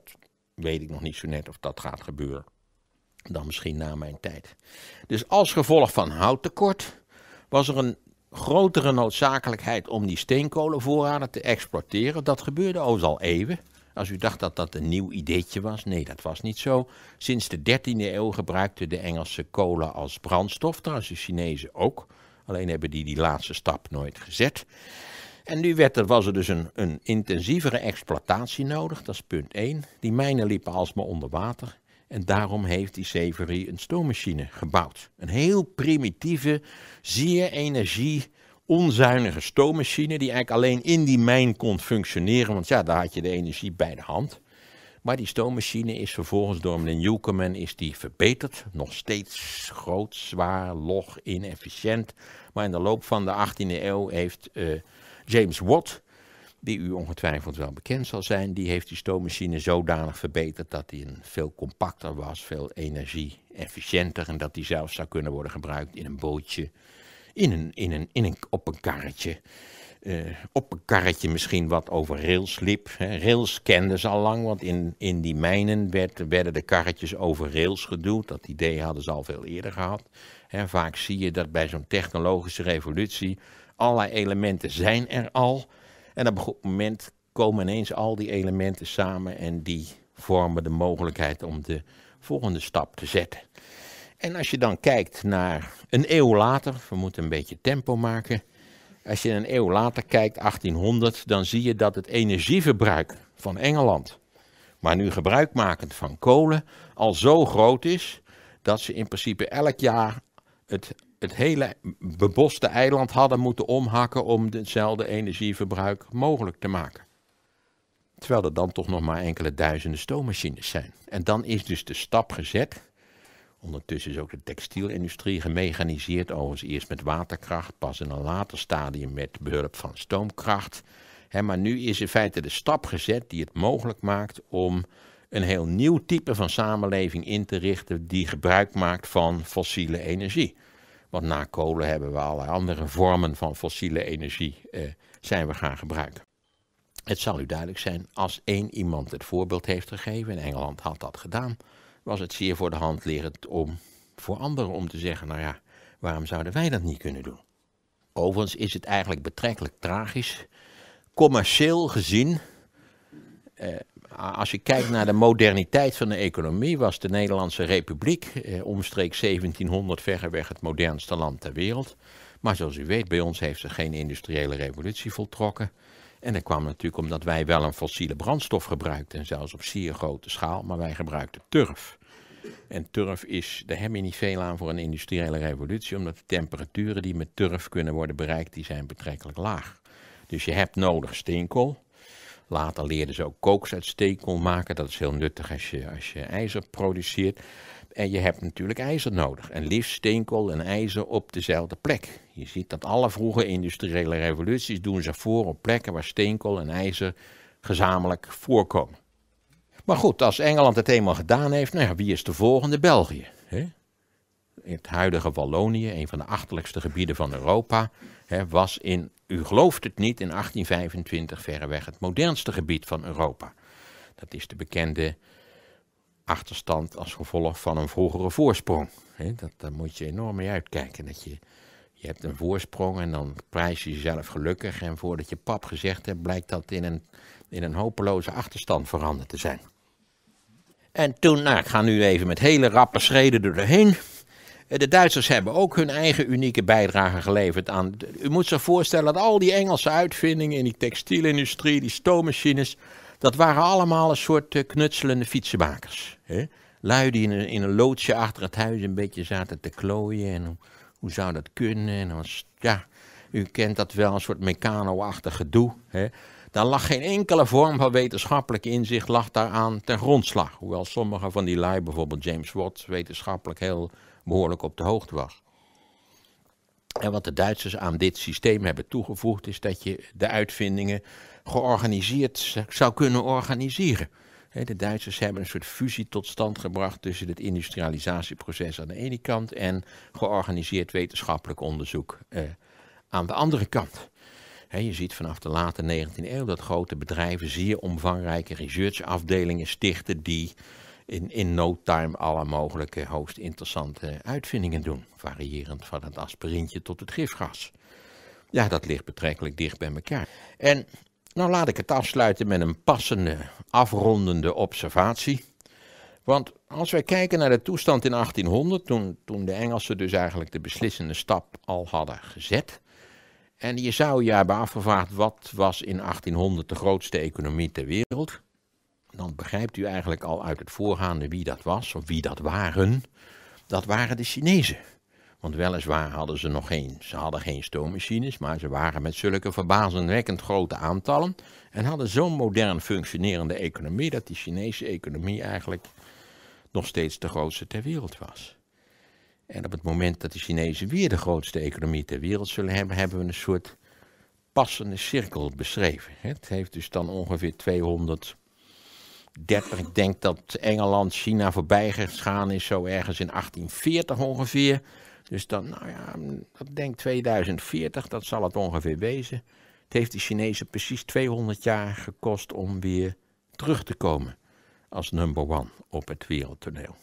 Speaker 1: weet ik nog niet zo net of dat gaat gebeuren. Dan misschien na mijn tijd. Dus als gevolg van houttekort was er een grotere noodzakelijkheid om die steenkolenvoorraden te exporteren. Dat gebeurde al eeuwen. Als u dacht dat dat een nieuw ideetje was, nee, dat was niet zo. Sinds de 13e eeuw gebruikten de Engelsen kolen als brandstof, trouwens de Chinezen ook. Alleen hebben die die laatste stap nooit gezet. En nu werd er, was er dus een, een intensievere exploitatie nodig, dat is punt 1. Die mijnen liepen alsmaar onder water. En daarom heeft die Severy een stoommachine gebouwd. Een heel primitieve, zeer energie onzuinige stoommachine die eigenlijk alleen in die mijn kon functioneren, want ja, daar had je de energie bij de hand. Maar die stoommachine is vervolgens door meneer Newcomen is die verbeterd. Nog steeds groot, zwaar, log, inefficiënt. Maar in de loop van de 18e eeuw heeft eh, James Watt die u ongetwijfeld wel bekend zal zijn, die heeft die stoommachine zodanig verbeterd dat hij een veel compacter was, veel energie-efficiënter en dat die zelfs zou kunnen worden gebruikt in een bootje, in een, in een, in een, op een karretje. Eh, op een karretje misschien wat over rails liep. Hè. Rails kenden ze al lang, want in, in die mijnen werden de karretjes over rails geduwd. Dat idee hadden ze al veel eerder gehad. Hè, vaak zie je dat bij zo'n technologische revolutie allerlei elementen zijn er al en op een moment komen ineens al die elementen samen en die vormen de mogelijkheid om de volgende stap te zetten. En als je dan kijkt naar een eeuw later, we moeten een beetje tempo maken. Als je een eeuw later kijkt, 1800, dan zie je dat het energieverbruik van Engeland, maar nu gebruikmakend van kolen, al zo groot is dat ze in principe elk jaar het het hele beboste eiland hadden moeten omhakken om hetzelfde energieverbruik mogelijk te maken. Terwijl er dan toch nog maar enkele duizenden stoommachines zijn. En dan is dus de stap gezet. Ondertussen is ook de textielindustrie gemechaniseerd, overigens eerst met waterkracht, pas in een later stadium met behulp van stoomkracht. maar nu is in feite de stap gezet die het mogelijk maakt om een heel nieuw type van samenleving in te richten die gebruik maakt van fossiele energie. Want na kolen hebben we allerlei andere vormen van fossiele energie eh, zijn we gaan gebruiken. Het zal u duidelijk zijn, als één iemand het voorbeeld heeft gegeven, en Engeland had dat gedaan, was het zeer voor de hand liggend om voor anderen om te zeggen, nou ja, waarom zouden wij dat niet kunnen doen? Overigens is het eigenlijk betrekkelijk tragisch. Commercieel gezien eh, als je kijkt naar de moderniteit van de economie, was de Nederlandse Republiek eh, omstreeks 1700 verreweg het modernste land ter wereld. Maar zoals u weet, bij ons heeft ze geen industriële revolutie voltrokken. En dat kwam natuurlijk omdat wij wel een fossiele brandstof gebruikten, zelfs op zeer grote schaal, maar wij gebruikten turf. En turf is, daar heb je niet veel aan voor een industriële revolutie, omdat de temperaturen die met turf kunnen worden bereikt, die zijn betrekkelijk laag. Dus je hebt nodig steenkool, Later leerden ze ook kooks uit steenkool maken. Dat is heel nuttig als je, als je ijzer produceert. En je hebt natuurlijk ijzer nodig. En liefst steenkool en ijzer op dezelfde plek. Je ziet dat alle vroege industriële revoluties doen zich voor op plekken waar steenkool en ijzer gezamenlijk voorkomen. Maar goed, als Engeland het eenmaal gedaan heeft, nou ja, wie is de volgende? België. Hè? Het huidige Wallonië, een van de achterlijkste gebieden van Europa was in, u gelooft het niet, in 1825 verreweg het modernste gebied van Europa. Dat is de bekende achterstand als gevolg van een vroegere voorsprong. He, dat, daar moet je enorm mee uitkijken. Dat je, je hebt een voorsprong en dan prijs je jezelf gelukkig. En voordat je pap gezegd hebt, blijkt dat in een, in een hopeloze achterstand veranderd te zijn. En toen, nou, ik ga nu even met hele rappe schreden er doorheen. Eh, de Duitsers hebben ook hun eigen unieke bijdrage geleverd aan. U moet zich voorstellen dat al die Engelse uitvindingen in die textielindustrie, die stoommachines, dat waren allemaal een soort eh, knutselende fietsenmakers. Hè? Lui die in een, in een loodsje achter het huis een beetje zaten te klooien. En hoe, zou dat kunnen? En was, ja, u kent dat wel, een soort mecano-achtig gedoe. Hè? Daar lag geen enkele vorm van wetenschappelijk inzicht lag daaraan ten grondslag. Hoewel sommige van die lui, bijvoorbeeld James Watt, wetenschappelijk heel behoorlijk op de hoogte was. En wat de Duitsers aan dit systeem hebben toegevoegd, is dat je de uitvindingen georganiseerd zou kunnen organiseren. De Duitsers hebben een soort fusie tot stand gebracht tussen het industrialisatieproces aan de ene kant en georganiseerd wetenschappelijk onderzoek eh, aan de andere kant. Je ziet vanaf de late 19e eeuw dat grote bedrijven zeer omvangrijke researchafdelingen stichten die in, in no time alle mogelijke hoogst interessante uitvindingen doen. Variërend van het aspirintje tot het gifgas. Ja, dat ligt betrekkelijk dicht bij elkaar. En nou laat ik het afsluiten met een passende, afrondende observatie. Want als wij kijken naar de toestand in 1800, toen, toen de Engelsen dus eigenlijk de beslissende stap al hadden gezet. En je zou je hebben afgevraagd wat was in 1800 de grootste economie ter wereld dan begrijpt u eigenlijk al uit het voorgaande wie dat was of wie dat waren. Dat waren de Chinezen. Want weliswaar hadden ze nog geen, ze hadden geen stoommachines, maar ze waren met zulke verbazingwekkend grote aantallen en hadden zo'n modern functionerende economie dat die Chinese economie eigenlijk nog steeds de grootste ter wereld was. En op het moment dat de Chinezen weer de grootste economie ter wereld zullen hebben, hebben we een soort passende cirkel beschreven. Het heeft dus dan ongeveer 200 30. Ik denk dat Engeland China voorbij gegaan is, zo ergens in 1840 ongeveer. Dus dan, nou ja, ik denk 2040, dat zal het ongeveer wezen. Het heeft de Chinezen precies 200 jaar gekost om weer terug te komen als number one op het wereldtoneel.